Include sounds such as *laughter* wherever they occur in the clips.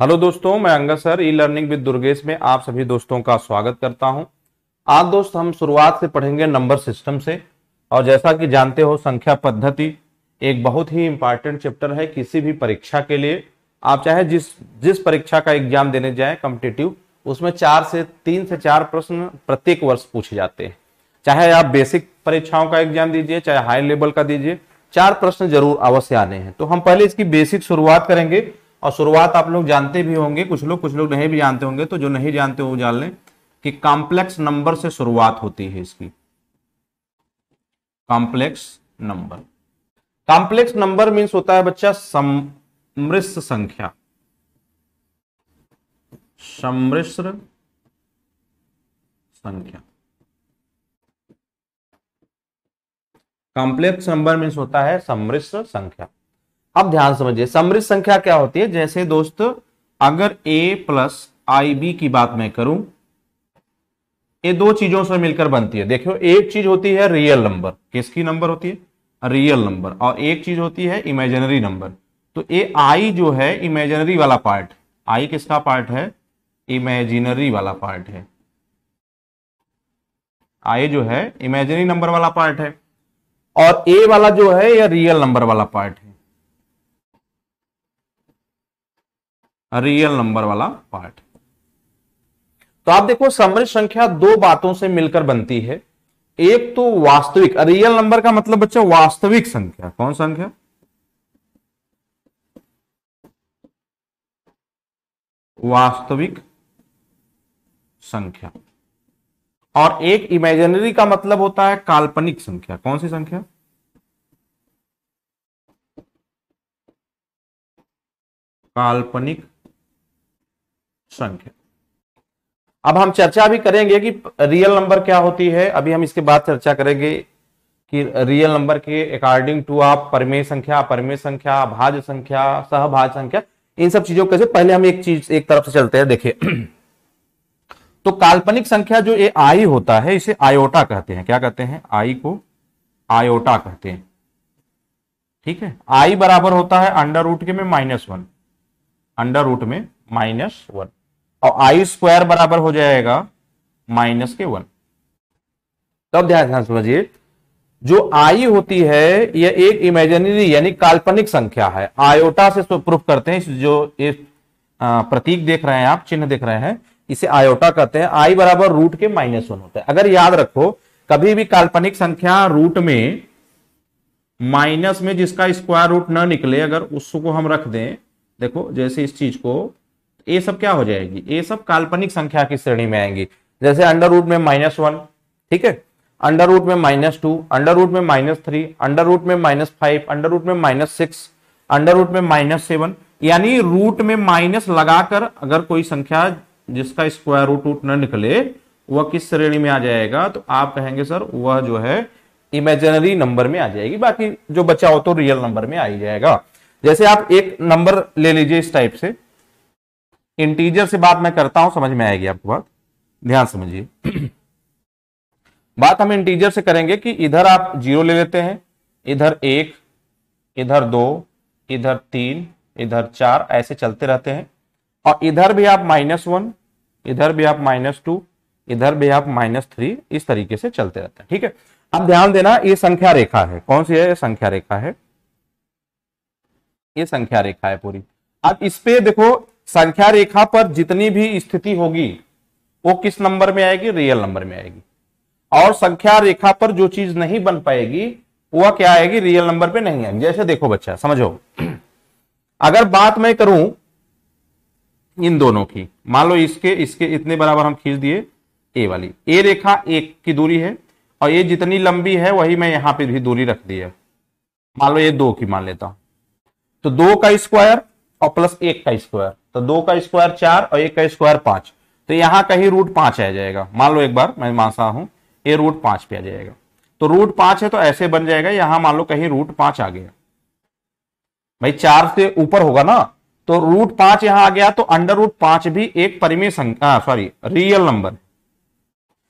hello दोस्तों मैं Angad sir e learning with Durgesh में आप सभी दोस्तों का स्वागत करता हूं आज दोस्त हम शुरुआत से पढ़ेंगे नंबर सिस्टम से और जैसा कि जानते हो संख्या पद्धति एक बहुत ही इंपॉर्टेंट चैप्टर है किसी भी परीक्षा के लिए आप चाहे जिस जिस परीक्षा का एग्जाम देने जाए कॉम्पिटेटिव उसमें चार से तीन से चार प्रश्न प्रत्येक वर्ष पूछे जाते हैं चाहे आप बेसिक परीक्षाओं का एग्जाम दीजिए चाहे हाई लेवल का दीजिए चार प्रश्न जरूर अवश्य आने हैं तो हम पहले इसकी बेसिक शुरुआत करेंगे और शुरुआत आप लोग जानते भी होंगे कुछ लोग कुछ लोग नहीं भी जानते होंगे तो जो नहीं जानते वो जान लें कि कॉम्प्लेक्स नंबर से शुरुआत होती है इसकी complex number complex number means होता है बच्चा समृश संख्या सम्मिश्र संख्या कॉम्प्लेक्स नंबर मीन्स होता है समृश संख्या अब ध्यान समझिए समृद्ध संख्या क्या होती है जैसे दोस्त अगर ए प्लस आई बी की बात मैं करूं ये दो चीजों से मिलकर बनती है देखियो एक चीज होती है रियल नंबर किसकी नंबर होती है रियल नंबर और एक चीज होती है इमेजिनरी नंबर तो ये आई जो है इमेजिनरी वाला पार्ट आई किसका पार्ट है इमेजिनरी वाला पार्ट है आई जो है इमेजिनरी नंबर वाला पार्ट है और ए वाला जो है यह रियल नंबर वाला पार्ट है रियल नंबर वाला पार्ट तो आप देखो समरी संख्या दो बातों से मिलकर बनती है एक तो वास्तविक रियल नंबर का मतलब बच्चा वास्तविक संख्या कौन संख्या वास्तविक संख्या और एक इमेजिनरी का मतलब होता है काल्पनिक संख्या कौन सी संख्या काल्पनिक संख्या अब हम चर्चा भी करेंगे कि रियल नंबर क्या होती है अभी हम इसके बाद चर्चा करेंगे कि रियल नंबर के अकॉर्डिंग टू आप परमेय संख्या परमेय संख्या भाज्य संख्या सहभाज संख्या इन सब चीजों कैसे पहले हम एक चीज एक तरफ से चलते हैं देखिए तो काल्पनिक संख्या जो ये आई होता है इसे आयोटा कहते हैं क्या कहते हैं आई को आयोटा कहते हैं ठीक है आई बराबर होता है अंडर रूट के में माइनस वन अंडर रूट में माइनस वन और आई स्क्वायर बराबर हो जाएगा माइनस के वन तब ध्यान ध्यान समझिए जो आई होती है यह एक इमेजिनरी यानी काल्पनिक संख्या है आयोटा से प्रूफ करते हैं जो इस प्रतीक देख रहे हैं आप चिन्ह देख रहे हैं इसे आयोटा कहते हैं आई बराबर रूट के माइनस वन होता है अगर याद रखो कभी भी काल्पनिक संख्या रूट में माइनस में जिसका स्क्वायर रूट ना निकले अगर उसको हम रख दें देखो जैसे इस चीज को ये सब क्या हो जाएगी ये सब काल्पनिक संख्या की श्रेणी में आएंगी जैसे अंडर रूट में माइनस वन ठीक है अंडर रूट में माइनस टू अंडर रूट में माइनस थ्री अंडर रूट में माइनस फाइव अंडर रूट में माइनस सिक्स अंडर रूट में माइनस सेवन यानी रूट में माइनस लगाकर अगर कोई संख्या जिसका स्क्वायर रूट रूट न निकले वह किस श्रेणी में आ जाएगा तो आप कहेंगे सर वह जो है इमेजिनरी नंबर में आ जाएगी बाकी जो बचा हो तो रियल नंबर में आ ही जाएगा जैसे आप एक नंबर ले लीजिए इस टाइप से इंटीजर से बात मैं करता हूं समझ में आएगी आपको बात ध्यान समझिए *clears throat* बात हम इंटीजर से करेंगे कि इधर आप जीरो ले लेते हैं इधर एक इधर दो इधर तीन इधर चार ऐसे चलते रहते हैं और इधर भी आप माइनस वन इधर भी आप माइनस टू इधर भी आप माइनस थ्री इस तरीके से चलते रहते हैं ठीक है अब ध्यान देना ये संख्या रेखा है कौन सी है ये संख्या रेखा है ये संख्या रेखा है पूरी अब इस पे देखो संख्या रेखा पर जितनी भी स्थिति होगी वो किस नंबर में आएगी रियल नंबर में आएगी और संख्या रेखा पर जो चीज नहीं बन पाएगी वह क्या आएगी रियल नंबर पे नहीं आएगी जैसे देखो बच्चा समझो अगर बात मैं करूं इन दोनों की मान लो इसके इसके इतने बराबर हम खींच दिए ए वाली ए रेखा एक की दूरी है और ये जितनी लंबी है वही मैं यहां पे भी दूरी रख दी है मान लो ये दो की मान लेता हूं तो दो का स्क्वायर और प्लस एक का स्क्वायर तो दो का स्क्वायर चार और एक का स्क्वायर पांच तो यहां कहीं रूट पांच आ जाएगा मान लो एक बार मैं मानसा हूं ये रूट पांच पे आ जाएगा तो रूट पांच है तो ऐसे बन जाएगा यहां मान लो कहीं रूट पांच आ गया भाई चार से ऊपर होगा ना तो रूट पांच यहां आ गया तो अंडर रूट पांच भी एक परिमेय संख्या सॉरी रियल नंबर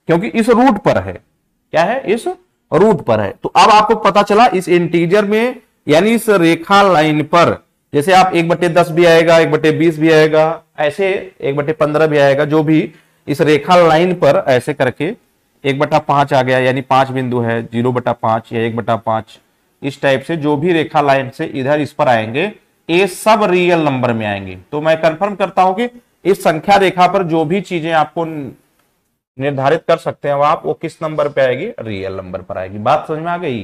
क्योंकि इस रूट पर है क्या है इस रूट पर है तो अब आपको पता चला इस इंटीजर में यानी इस रेखा लाइन पर जैसे आप एक बटे दस भी आएगा एक बटे बीस भी आएगा ऐसे एक बटे पंद्रह भी आएगा जो भी इस रेखा लाइन पर ऐसे करके एक बटा पांच आ गया यानी पांच बिंदु है जीरो बटा पांच या एक बटा पांच इस टाइप से जो भी रेखा लाइन से इधर इस पर आएंगे ये सब रियल नंबर में आएंगे तो मैं कंफर्म करता हूं कि इस संख्या रेखा पर जो भी चीजें आपको निर्धारित कर सकते हैं आप वो किस नंबर पर आएगी रियल नंबर पर आएगी बात समझ में आ गई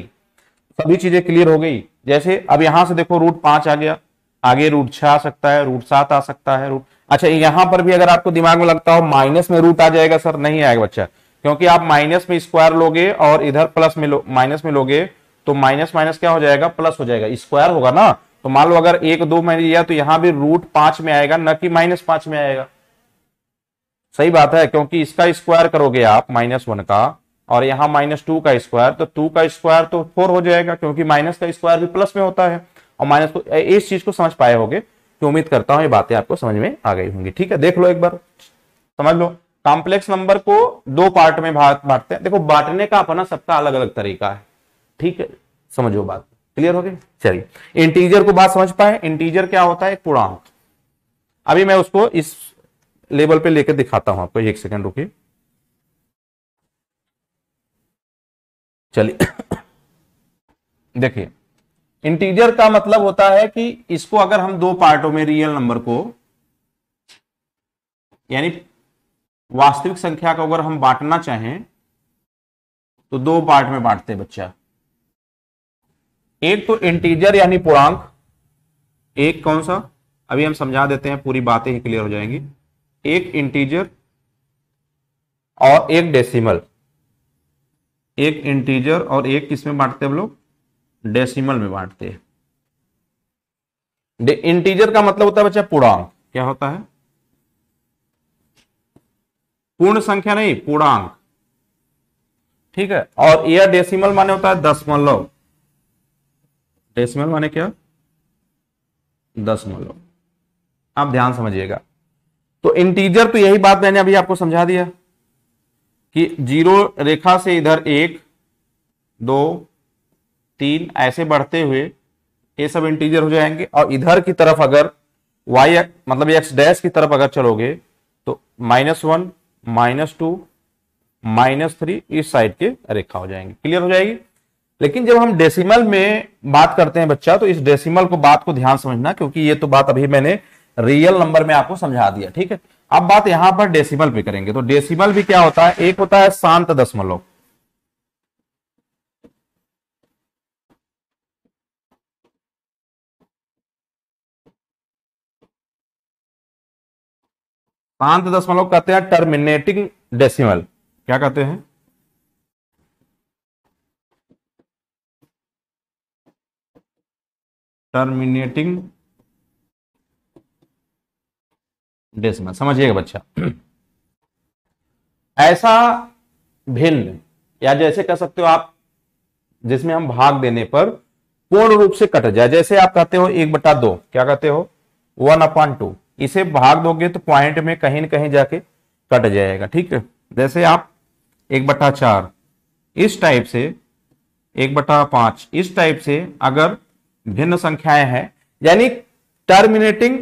सभी चीजें क्लियर हो गई जैसे अब यहां से देखो रूट पांच आ गया आगे रूट छह आ सकता है रूट सात आ सकता है रूट अच्छा यहां पर भी अगर आपको दिमाग में लगता हो माइनस में रूट आ जाएगा सर नहीं आएगा बच्चा क्योंकि आप माइनस में स्क्वायर लोगे और इधर प्लस में माइनस में लोगे तो माइनस माइनस क्या हो जाएगा प्लस हो जाएगा स्क्वायर होगा ना तो मान लो अगर एक दो मैंने लिया तो यहां भी रूट पांच में आएगा न कि माइनस पांच में आएगा सही बात है क्योंकि इसका स्क्वायर करोगे आप माइनस वन का और यहां माइनस टू का स्क्वायर तो टू का स्क्वायर तो फोर हो जाएगा क्योंकि माइनस का स्क्वायर भी प्लस में होता है और माइनस को इस चीज को समझ पाए होगे तो उम्मीद करता हूं ये बातें आपको समझ में आ गई होंगी ठीक है देख लो एक बार समझ लो कॉम्प्लेक्स नंबर को दो पार्ट में भाग बांटते हैं देखो बांटने का अपना सबका अलग अलग तरीका है ठीक है समझो बात क्लियर हो गई चलिए इंटीजर को बात समझ पाए इंटीजर क्या होता है पूर्णांक अभी मैं उसको इस लेवल पे लेकर दिखाता हूं आपको एक सेकंड रुकिए चलिए *coughs* देखिए इंटीजर का मतलब होता है कि इसको अगर हम दो पार्टों में रियल नंबर को यानी वास्तविक संख्या को अगर हम बांटना चाहें तो दो पार्ट में बांटते बच्चा एक तो इंटीजर यानी पूर्णांक एक कौन सा अभी हम समझा देते हैं पूरी बातें ही क्लियर हो जाएंगी एक इंटीजर और एक डेसिमल एक इंटीजर और एक किसमें बांटते हम लोग डेसिमल में बांटते हैं इंटीजर का मतलब होता है बच्चा पूर्णांक क्या होता है पूर्ण संख्या नहीं पूर्णांक ठीक है और यह डेसिमल माने होता है दशमलव डेसिमल माने क्या दशमलव आप ध्यान समझिएगा तो इंटीजर तो यही बात मैंने अभी आपको समझा दिया कि जीरो रेखा से इधर एक दो तीन ऐसे बढ़ते हुए ये सब इंटीजर हो जाएंगे और इधर की तरफ अगर वाई मतलब एक्स डैश की तरफ अगर चलोगे तो minus one minus two minus three इस साइड के रेखा हो जाएंगे क्लियर हो जाएगी लेकिन जब हम डेसिमल में बात करते हैं बच्चा तो इस डेसिमल को बात को ध्यान समझना क्योंकि ये तो बात अभी मैंने रियल नंबर में आपको समझा दिया ठीक है अब बात यहां पर डेसिमल पे करेंगे तो डेसिमल भी क्या होता है एक होता है शांत दशमलव पांच दशमलव कहते हैं टर्मिनेटिंग डेसिमल क्या कहते हैं टर्मिनेटिंग डेसिमल समझिएगा बच्चा ऐसा भिन्न या जैसे कह सकते हो आप जिसमें हम भाग देने पर पूर्ण रूप से कट जाए जैसे आप कहते हो एक बटा दो क्या कहते हो वन अपॉन टू इसे भाग दोगे तो पॉइंट में कहीं ना कहीं जाके कट जाएगा ठीक है जैसे आप एक बटा चार इस टाइप से एक बटा पांच इस टाइप से अगर भिन्न संख्याएं हैं यानी टर्मिनेटिंग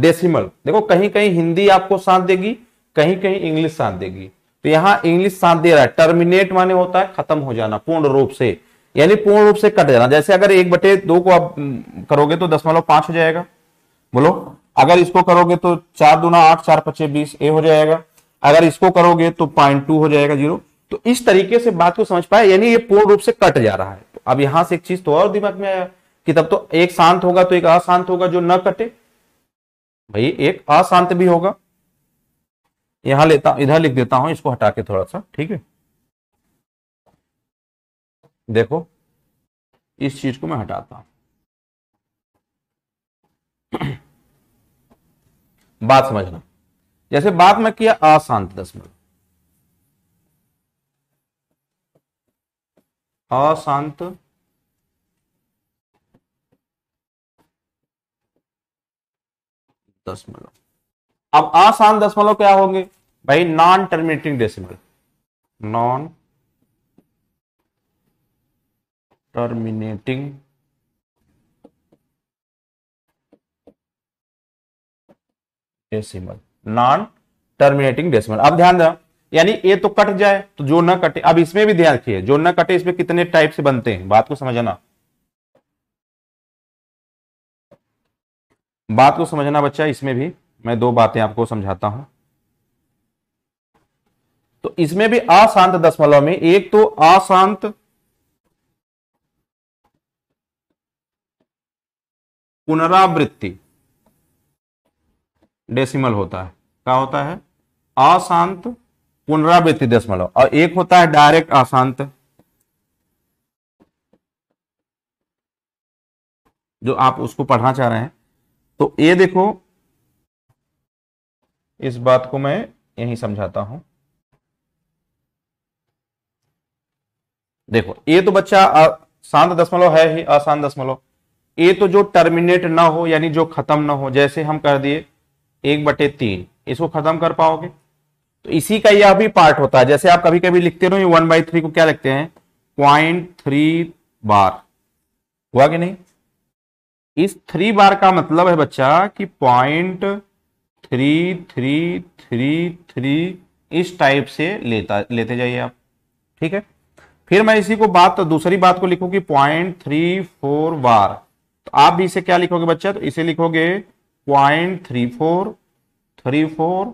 डेसिमल देखो कहीं कहीं हिंदी आपको साथ देगी कहीं कहीं इंग्लिश साथ देगी तो यहां इंग्लिश साथ दे रहा है टर्मिनेट माने होता है खत्म हो जाना पूर्ण रूप से यानी पूर्ण रूप से कट जाना जैसे अगर एक बटे दो को आप हम्म, करोगे तो दशमलव पांच हो जाएगा बोलो अगर इसको करोगे तो चार दूना आठ चार पच्चीस बीस ए हो जाएगा अगर इसको करोगे तो पॉइंट टू हो जाएगा जीरो तो इस तरीके से बात को समझ पाए यानी ये पूर्ण रूप से कट जा रहा है तो अब यहां से एक चीज तो और दिमाग में आया कि तब तो एक शांत होगा तो एक अशांत होगा जो न कटे भाई एक अशांत भी होगा यहां लेता इधर लिख देता हूं इसको हटा के थोड़ा सा ठीक है देखो इस चीज को मैं हटाता हूं बात समझना जैसे बात में किया अशांत दशमलव अशांत दशमलव अब अशांत दशमलव क्या होंगे भाई non terminating decimal non terminating decimal non terminating decimal अब ध्यान दें यानी ए तो कट जाए तो जो न कटे अब इसमें भी ध्यान रखिए जो न कटे इसमें कितने टाइप से बनते हैं बात को समझना बात को समझना बच्चा इसमें भी मैं दो बातें आपको समझाता हूं तो इसमें भी अशांत दशमलव में एक तो अशांत पुनरावृत्ति डेसिमल होता है क्या होता है अशांत पुनरावृत्ति दशमलव और एक होता है डायरेक्ट अशांत जो आप उसको पढ़ना चाह रहे हैं तो ये देखो इस बात को मैं यही समझाता हूं देखो ये तो बच्चा शांत दशमलव है ही अशांत दशमलव ये तो जो टर्मिनेट ना हो यानी जो खत्म ना हो जैसे हम कर दिए एक बटे तीन इसको खत्म कर पाओगे तो इसी का यह भी पार्ट होता है जैसे आप कभी कभी लिखते रहो ये वन बाई थ्री को क्या लिखते हैं पॉइंट थ्री बार हुआ कि नहीं इस थ्री बार का मतलब है बच्चा कि point three three three three इस टाइप से लेता लेते जाइए आप ठीक है फिर मैं इसी को बात तो दूसरी बात को लिखूंगी पॉइंट थ्री फोर बार तो आप भी इसे क्या लिखोगे बच्चा तो इसे लिखोगे point three four three four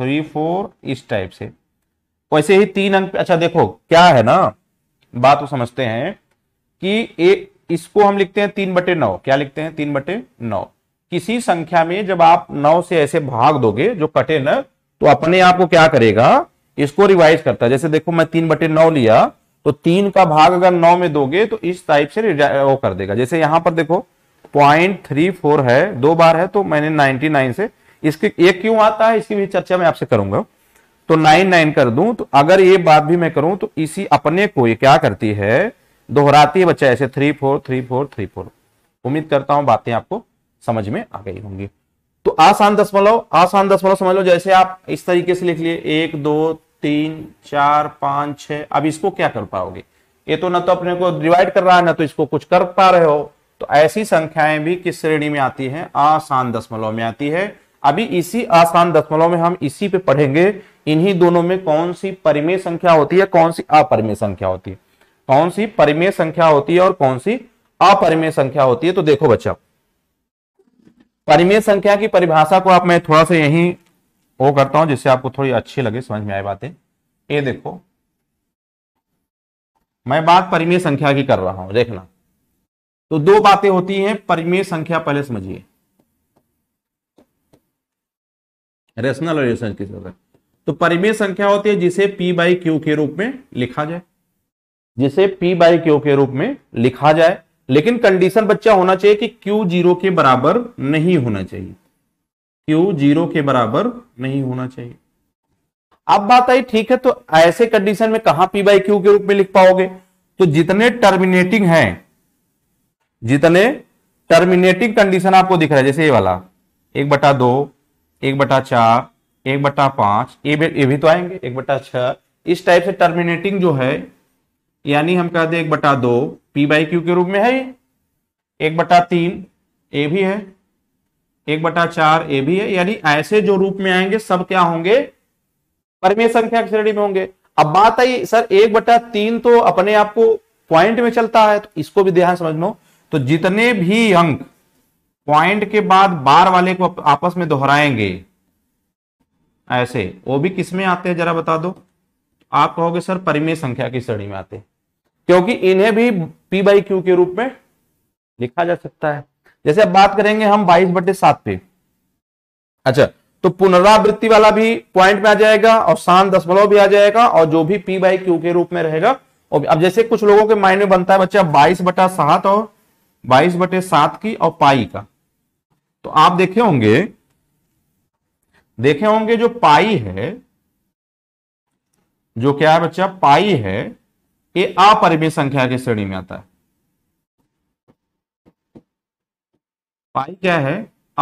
three four इस टाइप से वैसे तो ही तीन अंक अच्छा देखो क्या है ना बात तो समझते हैं कि ए, इसको हम लिखते हैं तीन बटे नौ क्या लिखते हैं तीन बटे नौ किसी संख्या में जब आप नौ से ऐसे भाग दोगे जो कटे न तो अपने आप को क्या करेगा इसको रिवाइज करता है जैसे देखो मैं तीन बटे नौ लिया तो तीन का भाग अगर नौ में दोगे तो इस टाइप से वो कर देगा जैसे यहां पर देखो पॉइंट थ्री फोर है दो बार है तो मैंने नाइनटी नाइन से इसके एक क्यों आता है इसकी भी चर्चा मैं आपसे करूंगा तो नाइन नाइन कर दूं तो अगर ये बात भी मैं करूं तो इसी अपने को ये क्या करती है दोहराती है बच्चा ऐसे three four three four three four उम्मीद करता हूं बातें आपको समझ में आ गई होंगी तो आसान दशमलव आसान दशमलव समझ लो जैसे आप इस तरीके से लिख लिए एक दो तीन चार पांच छ अब इसको क्या कर पाओगे ये तो ना तो अपने को डिवाइड कर रहा है ना तो इसको कुछ कर पा रहे हो तो ऐसी संख्याएं भी किस श्रेणी में आती हैं आसान दशमलव में आती है अभी इसी आसान दशमलव में हम इसी पे पढ़ेंगे इन्हीं दोनों में कौन सी परिमेय संख्या होती है कौन सी अपरिमेय संख्या होती है कौन सी परिमेय संख्या होती है और कौन सी अपरिमेय संख्या होती है तो देखो बच्चा परिमेय संख्या की परिभाषा को आप मैं थोड़ा सा यही वो करता हूं जिससे आपको थोड़ी अच्छी लगे समझ में आए बातें ये देखो मैं बात परिमेय संख्या की कर रहा हूं देखना तो दो बातें होती हैं परिमेय संख्या पहले समझिए रेशनल और की जरूरत तो परिमेय संख्या होती है जिसे p बाई क्यू के रूप में लिखा जाए जिसे p बाई क्यू के रूप में लिखा जाए लेकिन कंडीशन बच्चा होना चाहिए कि q जीरो के बराबर नहीं होना चाहिए q जीरो के बराबर नहीं होना चाहिए अब बात आई ठीक है तो ऐसे कंडीशन में कहा पी बाई क्यू के रूप में लिख पाओगे तो जितने टर्मिनेटिंग हैं जितने टर्मिनेटिंग कंडीशन आपको दिख रहा है जैसे ये वाला एक बटा दो एक बटा चार एक बटा पांच ये ये भी तो आएंगे एक बटा छह इस टाइप से टर्मिनेटिंग जो है यानी हम कह दें एक बटा दो पी बाई क्यू के रूप में है ये एक बटा तीन ए भी है एक बटा चार ए भी है यानी ऐसे जो रूप में आएंगे सब क्या होंगे परमेय संख्या की श्रेणी में होंगे अब बात आई सर एक बटा तीन तो अपने आप को पॉइंट में चलता है तो इसको भी ध्यान समझ लो तो जितने भी अंक पॉइंट के बाद बार वाले को आपस में दोहराएंगे ऐसे वो भी किस में आते हैं जरा बता दो आप कहोगे सर परिमेय संख्या की श्रेणी में आते हैं क्योंकि इन्हें भी पी बाई क्यू के रूप में लिखा जा सकता है जैसे अब बात करेंगे हम बाईस बटे सात पे अच्छा तो पुनरावृत्ति वाला भी पॉइंट में आ जाएगा और शान दशमलव भी आ जाएगा और जो भी पी बाई क्यू के रूप में रहेगा अब जैसे कुछ लोगों के माइंड में बनता है बच्चा बाईस बटा सात और बाईस बटे सात की और पाई का तो आप देखे होंगे देखे होंगे जो पाई है जो क्या है बच्चा पाई है ये अपरिमेय संख्या की श्रेणी में आता है पाई क्या है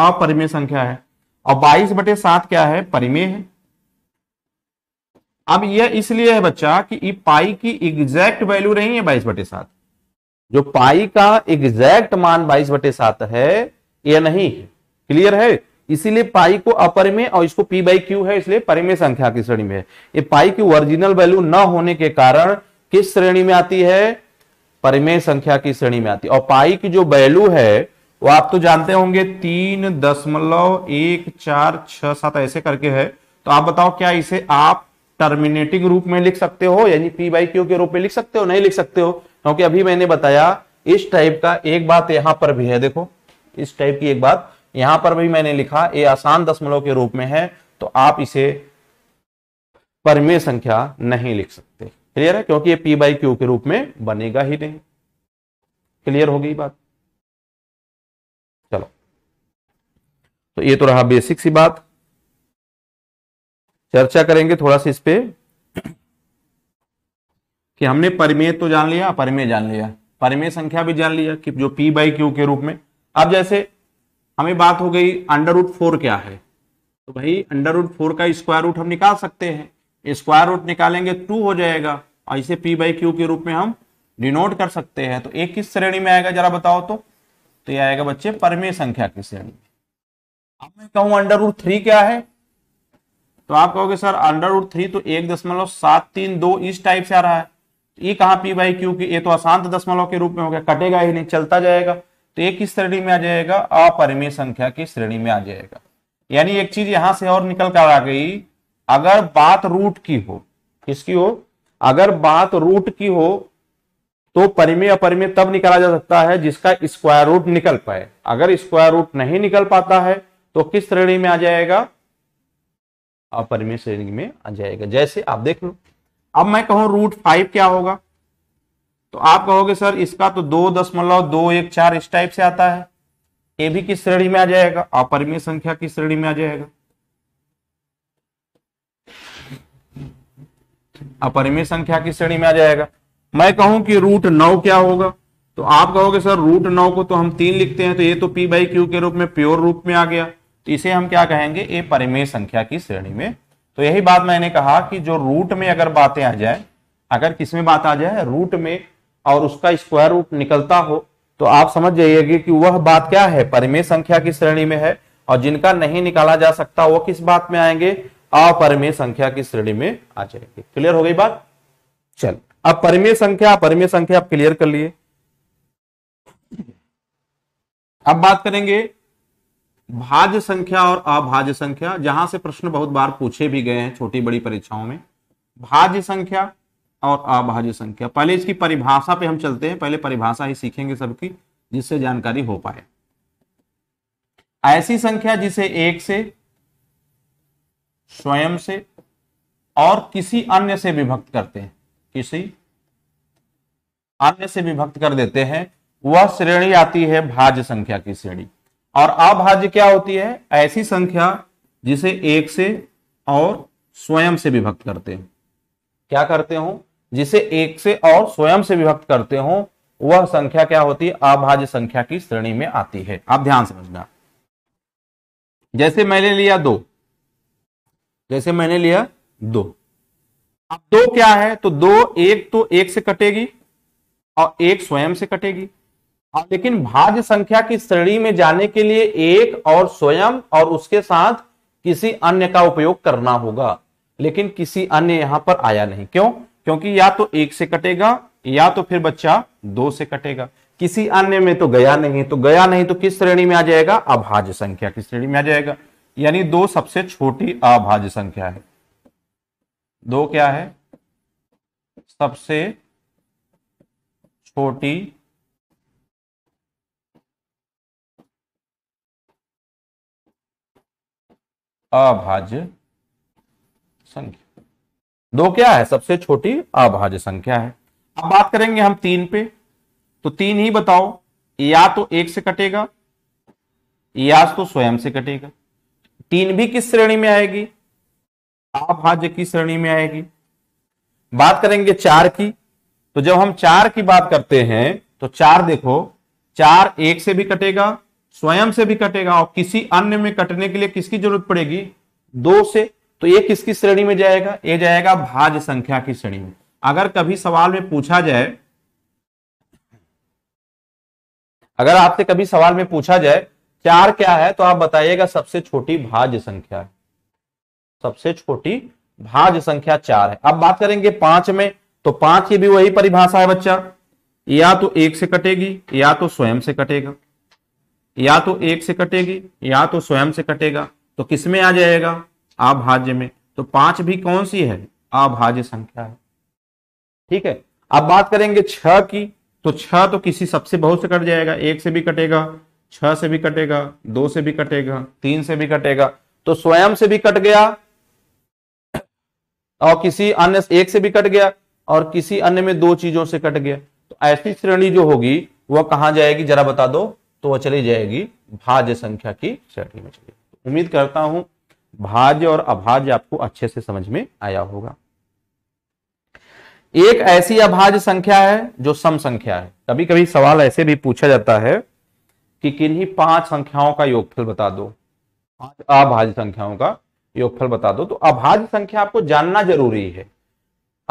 अपरिमेय संख्या है और बाईस बटे सात क्या है परिमेय है अब यह इसलिए है बच्चा कि पाई की एग्जैक्ट वैल्यू नहीं है बाईस बटे सात जो पाई का एग्जैक्ट मान बाईस बटे सात है यह नहीं है क्लियर है इसीलिए पाई को अपर में और इसको पी बाई क्यू है इसलिए परिमय संख्या की श्रेणी में है ये पाई की ओरिजिनल वैल्यू न होने के कारण किस श्रेणी में आती है परिमय संख्या की श्रेणी में आती है और पाई की जो वैल्यू है वो आप तो जानते होंगे तीन दशमलव एक चार छह सात ऐसे करके है तो आप बताओ क्या इसे आप टर्मिनेटिंग रूप में लिख सकते हो यानी पी बाई क्यू के रूप में लिख सकते हो नहीं लिख सकते हो क्योंकि अभी मैंने बताया इस टाइप का एक बात यहां पर भी है देखो इस टाइप की एक बात यहां पर भी मैंने लिखा ये आसान दशमलव के रूप में है तो आप इसे परमेय संख्या नहीं लिख सकते क्लियर है क्योंकि ये पी बाई क्यू के रूप में बनेगा ही नहीं क्लियर हो गई बात चलो तो ये तो रहा बेसिक सी बात चर्चा करेंगे थोड़ा सा इस पर कि हमने परिमेय तो जान लिया परिमेय जान लिया परिमेय संख्या भी जान लिया कि जो पी बाई क्यू के रूप में अब जैसे हमें बात हो गई अंडर रूट फोर क्या है तो भाई अंडर रूट फोर का स्क्वायर रूट हम निकाल सकते हैं स्क्वायर रूट निकालेंगे टू हो जाएगा और इसे पी बाई क्यू के रूप में हम डिनोट कर सकते हैं तो एक किस श्रेणी में आएगा जरा बताओ तो तो यह आएगा बच्चे परमे संख्या की श्रेणी में अब मैं कहूं अंडर रूट थ्री क्या है तो आप कहोगे सर अंडर रूट थ्री तो एक दशमलव सात तीन दो इस टाइप से आ रहा है ये कहा पी बाई क्यू की ये तो अशांत दशमलव के रूप में हो गया कटेगा ही नहीं चलता जाएगा तो ये किस श्रेणी में आ जाएगा अपरिमेय संख्या की श्रेणी में आ जाएगा यानी एक चीज यहां से और निकल कर आ गई अगर बात रूट की हो किसकी हो अगर बात रूट की हो तो परिमेय अपरिमेय तब निकाला जा सकता है जिसका स्क्वायर रूट निकल पाए अगर स्क्वायर रूट नहीं निकल पाता है तो किस श्रेणी में आ जाएगा अपरिमेय श्रेणी में आ जाएगा जैसे आप देख लो अब मैं कहूं रूट फाइव क्या होगा तो आप कहोगे सर इसका तो दो दशमलव दो एक चार इस टाइप से आता है ये भी किस श्रेणी में आ जाएगा अपरिमेय संख्या किस श्रेणी में आ जाएगा अपरिमेय संख्या की श्रेणी में आ जाएगा मैं कहूं कि रूट नौ क्या होगा तो आप कहोगे सर रूट नौ को तो हम तीन लिखते हैं तो ये तो पी बाई क्यू के रूप में प्योर रूप में आ गया तो इसे हम क्या कहेंगे ये परिमेय संख्या की श्रेणी में तो यही बात मैंने कहा कि जो रूट में अगर बातें आ जाए अगर किसमें बात आ जाए रूट में और उसका स्क्वायर रूट निकलता हो तो आप समझ जाइएगा कि वह बात क्या है परिमेय संख्या की श्रेणी में है और जिनका नहीं निकाला जा सकता वह किस बात में आएंगे अपरिमेय संख्या की श्रेणी में आ जाएंगे क्लियर हो गई बात चल अब परिमेय संख्या अपरिमेय संख्या आप क्लियर कर लिए अब बात करेंगे भाज्य संख्या और अभाज्य संख्या जहां से प्रश्न बहुत बार पूछे भी गए हैं छोटी बड़ी परीक्षाओं में भाज्य संख्या और अभाज्य संख्या पहले इसकी परिभाषा पे हम चलते हैं पहले परिभाषा ही सीखेंगे सबकी जिससे जानकारी हो पाए ऐसी संख्या जिसे एक से स्वयं से और किसी अन्य से विभक्त करते हैं किसी अन्य से विभक्त कर देते हैं वह श्रेणी आती है भाज्य संख्या की श्रेणी और अभाज्य क्या होती है ऐसी संख्या जिसे एक से और स्वयं से विभक्त करते हो क्या करते हो जिसे एक से और स्वयं से विभक्त करते हो वह संख्या क्या होती है अभाज्य संख्या की श्रेणी में आती है आप ध्यान समझना जैसे मैंने लिया दो जैसे मैंने लिया दो अब दो क्या है तो दो एक तो एक से कटेगी और एक स्वयं से कटेगी हाँ, लेकिन भाज्य संख्या की श्रेणी में जाने के लिए एक और स्वयं और उसके साथ किसी अन्य का उपयोग करना होगा लेकिन किसी अन्य यहां पर आया नहीं क्यों क्योंकि या तो एक से कटेगा या तो फिर बच्चा दो से कटेगा किसी अन्य में तो गया नहीं तो गया नहीं तो किस श्रेणी में आ जाएगा अभाज्य संख्या किस श्रेणी में आ जाएगा यानी दो सबसे छोटी अभाज्य संख्या है दो क्या है सबसे छोटी अभाज्य संख्या दो क्या है सबसे छोटी अभाज्य संख्या है अब बात करेंगे हम तीन पे तो तीन ही बताओ या तो एक से कटेगा या तो स्वयं से कटेगा तीन भी किस श्रेणी में आएगी अभाज्य की श्रेणी में आएगी बात करेंगे चार की तो जब हम चार की बात करते हैं तो चार देखो चार एक से भी कटेगा स्वयं से भी कटेगा और किसी अन्य में कटने के लिए किसकी जरूरत पड़ेगी दो से तो ये किसकी श्रेणी में जाएगा ये जाएगा भाज्य संख्या की श्रेणी में अगर कभी सवाल में पूछा जाए अगर आपसे कभी सवाल में पूछा जाए चार क्या है तो आप बताइएगा सबसे छोटी भाज संख्या सबसे छोटी भाज संख्या चार है अब बात करेंगे पांच में तो पांच की भी वही परिभाषा है बच्चा या तो एक से कटेगी या तो स्वयं से कटेगा या तो एक से कटेगी या तो स्वयं से कटेगा तो किस में आ जाएगा अभाज्य में तो पांच भी कौन सी है अभाज्य संख्या है ठीक है अब बात करेंगे छ की तो छ तो किसी सबसे बहुत से कट जाएगा एक से भी कटेगा छह से भी कटेगा दो से भी कटेगा तीन से भी कटेगा तो स्वयं से भी कट गया और किसी अन्य एक से भी कट गया और किसी अन्य में दो चीजों से कट गया तो ऐसी श्रेणी जो होगी वह कहा जाएगी जरा बता दो तो वह चली जाएगी भाज्य संख्या की श्रेणी में चली उम्मीद करता हूं भाज्य और अभाज्य आपको अच्छे से समझ में आया होगा एक ऐसी अभाज्य संख्या है जो सम संख्या है कभी कभी सवाल ऐसे भी पूछा जाता है कि किन्हीं पांच संख्याओं का योगफल बता दो पांच अभाज्य संख्याओं का योगफल बता दो तो अभाज्य संख्या आपको जानना जरूरी है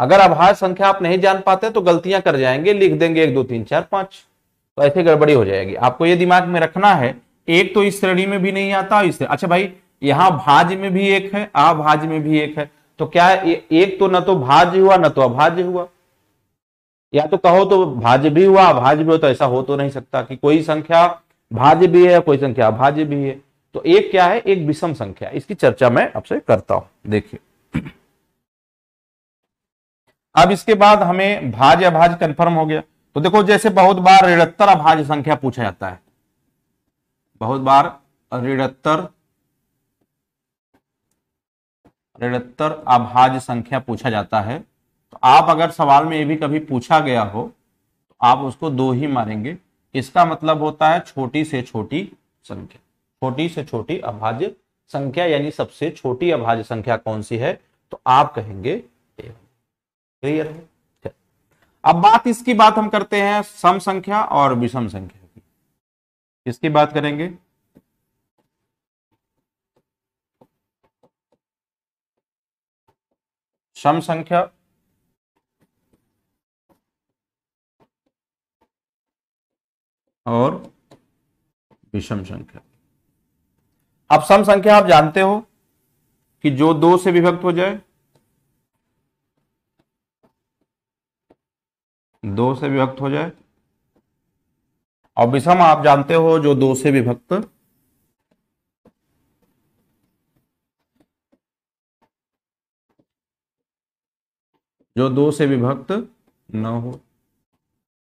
अगर अभाज्य संख्या आप नहीं जान पाते तो गलतियां कर जाएंगे लिख देंगे एक दो तीन चार पांच तो ऐसे गड़बड़ी हो जाएगी आपको ये दिमाग में रखना है एक तो इस श्रेणी में भी नहीं आता इस अच्छा भाई यहाँ भाज में भी एक है अभाज में भी एक है तो क्या एक तो न तो भाज हुआ न तो अभाज्य हुआ या तो कहो तो भाज्य भी हुआ अभाज भी हो तो ऐसा हो तो नहीं सकता कि कोई संख्या भाज्य भी है कोई संख्या अभाज्य भी है तो एक क्या है एक विषम संख्या इसकी चर्चा मैं आपसे करता हूं देखिए अब इसके बाद हमें भाज अभाज कंफर्म हो गया तो देखो जैसे बहुत बार ऋणत्तर अभाज्य संख्या पूछा जाता है बहुत बार ऋणत्तर ऋणत्तर अभाज्य संख्या पूछा जाता है तो आप अगर सवाल में ये भी कभी पूछा गया हो तो आप उसको दो ही मारेंगे इसका मतलब होता है छोटी से छोटी संख्या छोटी से छोटी अभाज्य संख्या यानी सबसे छोटी अभाज्य संख्या कौन सी है तो आप कहेंगे क्लियर है अब बात इसकी बात हम करते हैं सम संख्या और विषम संख्या की किसकी बात करेंगे सम संख्या और विषम संख्या अब सम संख्या आप जानते हो कि जो दो से विभक्त हो जाए दो से विभक्त हो जाए और विषम आप जानते हो जो दो से विभक्त जो दो से विभक्त न हो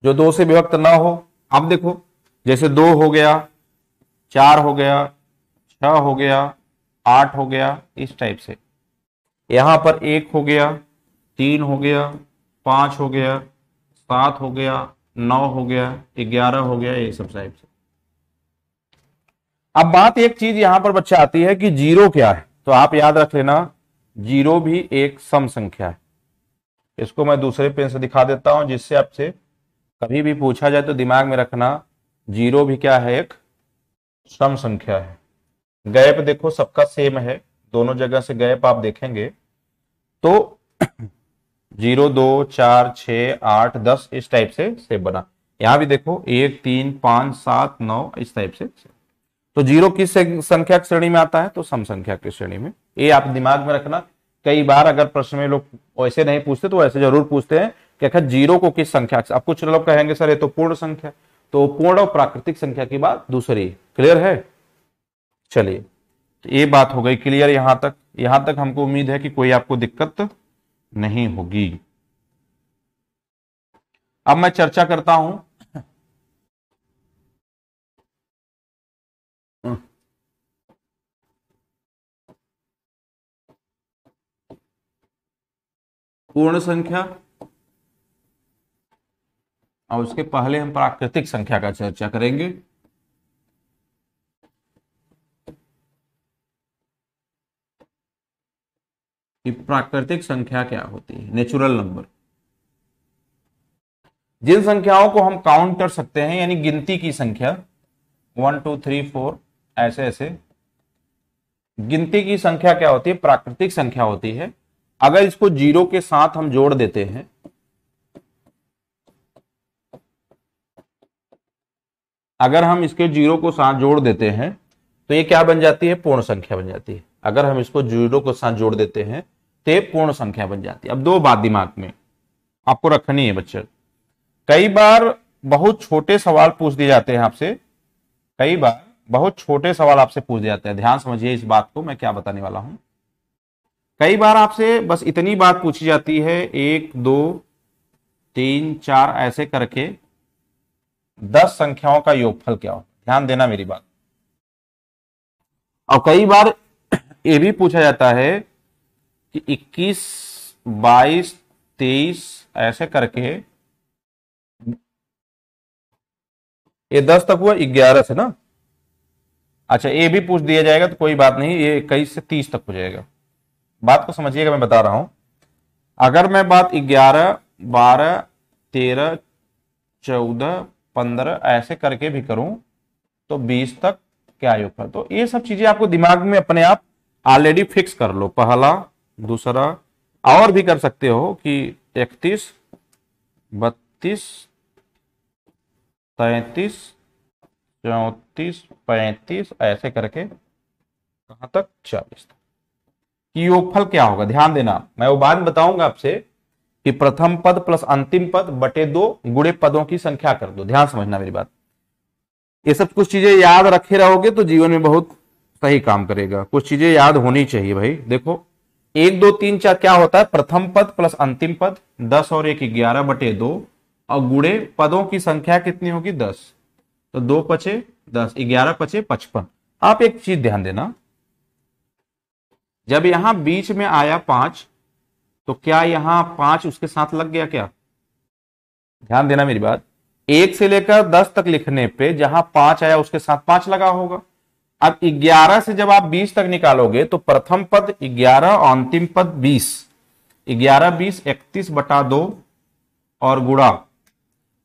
जो दो से विभक्त न हो आप देखो जैसे दो हो गया चार हो गया छ हो गया आठ हो गया इस टाइप से यहां पर एक हो गया तीन हो गया पांच हो गया सात हो गया नौ हो गया ग्यारह हो गया ये सब साहिब से अब बात एक चीज यहां पर बच्चे आती है कि जीरो क्या है तो आप याद रख लेना जीरो भी एक सम संख्या है इसको मैं दूसरे पेन से दिखा देता हूं जिससे आपसे कभी भी पूछा जाए तो दिमाग में रखना जीरो भी क्या है एक सम संख्या है गैप देखो सबका सेम है दोनों जगह से गैप आप देखेंगे तो जीरो दो चार छ आठ दस इस टाइप से स्टेप बना यहां भी देखो एक तीन पांच सात नौ इस टाइप से तो जीरो किस संख्या श्रेणी में आता है तो सम संख्या की श्रेणी में ये आप दिमाग में रखना कई बार अगर प्रश्न में लोग ऐसे नहीं पूछते तो ऐसे जरूर पूछते हैं कि अखर जीरो को किस संख्या से अब कुछ लोग कहेंगे सर ये तो पूर्ण संख्या तो पूर्ण और प्राकृतिक संख्या की बात दूसरी क्लियर है चलिए तो ये बात हो गई क्लियर यहां तक यहां तक हमको उम्मीद है कि कोई आपको दिक्कत नहीं होगी अब मैं चर्चा करता हूं पूर्ण संख्या और उसके पहले हम प्राकृतिक संख्या का चर्चा करेंगे कि प्राकृतिक संख्या क्या होती है नेचुरल नंबर जिन संख्याओं को हम काउंट कर सकते हैं यानी गिनती की संख्या वन टू थ्री फोर ऐसे ऐसे गिनती की संख्या क्या होती है प्राकृतिक संख्या होती है अगर इसको जीरो के साथ हम जोड़ देते हैं अगर हम इसके जीरो को साथ जोड़ देते हैं तो ये क्या बन जाती है पूर्ण संख्या बन जाती है अगर हम इसको जीरो के साथ जोड़ देते हैं तो पूर्ण संख्या बन जाती है अब दो बात दिमाग में आपको रखनी है बच्चे कई बार बहुत छोटे सवाल पूछ दिए जाते हैं आपसे कई बार बहुत छोटे सवाल आपसे पूछ जाते हैं ध्यान समझिए इस बात को मैं क्या बताने वाला हूं कई बार आपसे बस इतनी बात पूछी जाती है एक दो तीन चार ऐसे करके दस संख्याओं का योगफल क्या हो ध्यान देना मेरी बात और कई बार ये भी पूछा जाता है कि 21, 22, 23 ऐसे करके ये 10 तक हुआ 11 से ना अच्छा ये भी पूछ दिया जाएगा तो कोई बात नहीं ये इक्कीस से 30 तक हो जाएगा बात को समझिएगा मैं बता रहा हूं अगर मैं बात 11, 12, 13, 14, 15 ऐसे करके भी करूं तो 20 तक क्या योगफल तो ये सब चीजें आपको दिमाग में अपने आप ऑलरेडी फिक्स कर लो पहला दूसरा और भी कर सकते हो कि इकतीस बत्तीस तैतीस चौतीस पैंतीस ऐसे करके कहा तक चालीस तक योगफल क्या होगा ध्यान देना मैं वो बाद में बताऊंगा आपसे कि प्रथम पद प्लस अंतिम पद बटे दो गुड़े पदों की संख्या कर दो ध्यान समझना मेरी बात ये सब कुछ चीजें याद रखे रहोगे तो जीवन में बहुत सही काम करेगा कुछ चीजें याद होनी चाहिए भाई देखो एक दो तीन चार क्या होता है प्रथम पद प्लस अंतिम पद दस और एक ग्यारह बटे दो और गुड़े पदों की संख्या कितनी होगी दस तो दो पचे दस ग्यारह पचे पचपन आप एक चीज ध्यान देना जब यहां बीच में आया पांच तो क्या यहां पांच उसके साथ लग गया क्या ध्यान देना मेरी बात एक से लेकर दस तक लिखने पे जहां पांच आया उसके साथ पांच लगा होगा अब 11 से जब आप 20 तक निकालोगे तो प्रथम पद 11 अंतिम पद 20 11 बीस इकतीस बटा दो और गुड़ा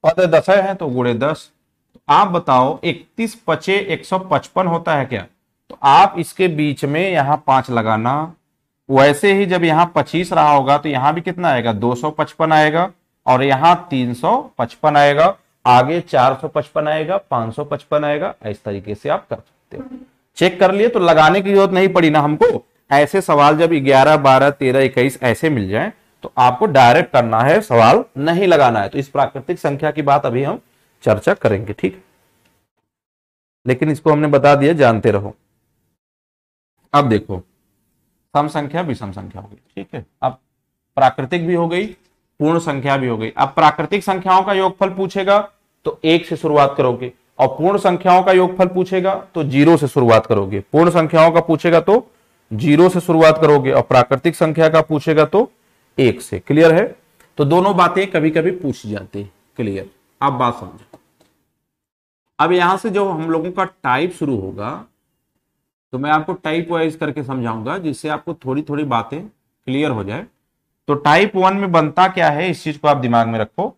पद दस है तो गुड़े दस तो आप बताओ 31 पचे 155 होता है क्या तो आप इसके बीच में यहाँ पांच लगाना वैसे ही जब यहाँ 25 रहा होगा तो यहाँ भी कितना आएगा 255 आएगा और यहाँ 355 आएगा आगे 455 आएगा 555 आएगा इस तरीके से आप कर सकते हो चेक कर लिए तो लगाने की जरूरत नहीं पड़ी ना हमको ऐसे सवाल जब 11, 12, 13, 21 ऐसे मिल जाए तो आपको डायरेक्ट करना है सवाल नहीं लगाना है तो इस प्राकृतिक संख्या की बात अभी हम चर्चा करेंगे ठीक लेकिन इसको हमने बता दिया जानते रहो अब देखो सम संख्या विषम संख्या हो गई ठीक है अब प्राकृतिक भी हो गई पूर्ण संख्या भी हो गई अब प्राकृतिक संख्याओं का योगफल पूछेगा तो एक से शुरुआत करोगे और पूर्ण संख्याओं का योगफल पूछेगा तो जीरो से शुरुआत करोगे पूर्ण संख्याओं का पूछेगा तो जीरो से शुरुआत करोगे और प्राकृतिक संख्या का पूछेगा तो एक से क्लियर है तो दोनों बातें कभी कभी पूछी जाती है क्लियर अब बात समझो अब यहां से जो हम लोगों का टाइप शुरू होगा तो मैं आपको टाइप वाइज करके समझाऊंगा जिससे आपको थोड़ी थोड़ी बातें क्लियर हो जाए तो टाइप वन में बनता क्या है इस चीज को आप दिमाग में रखो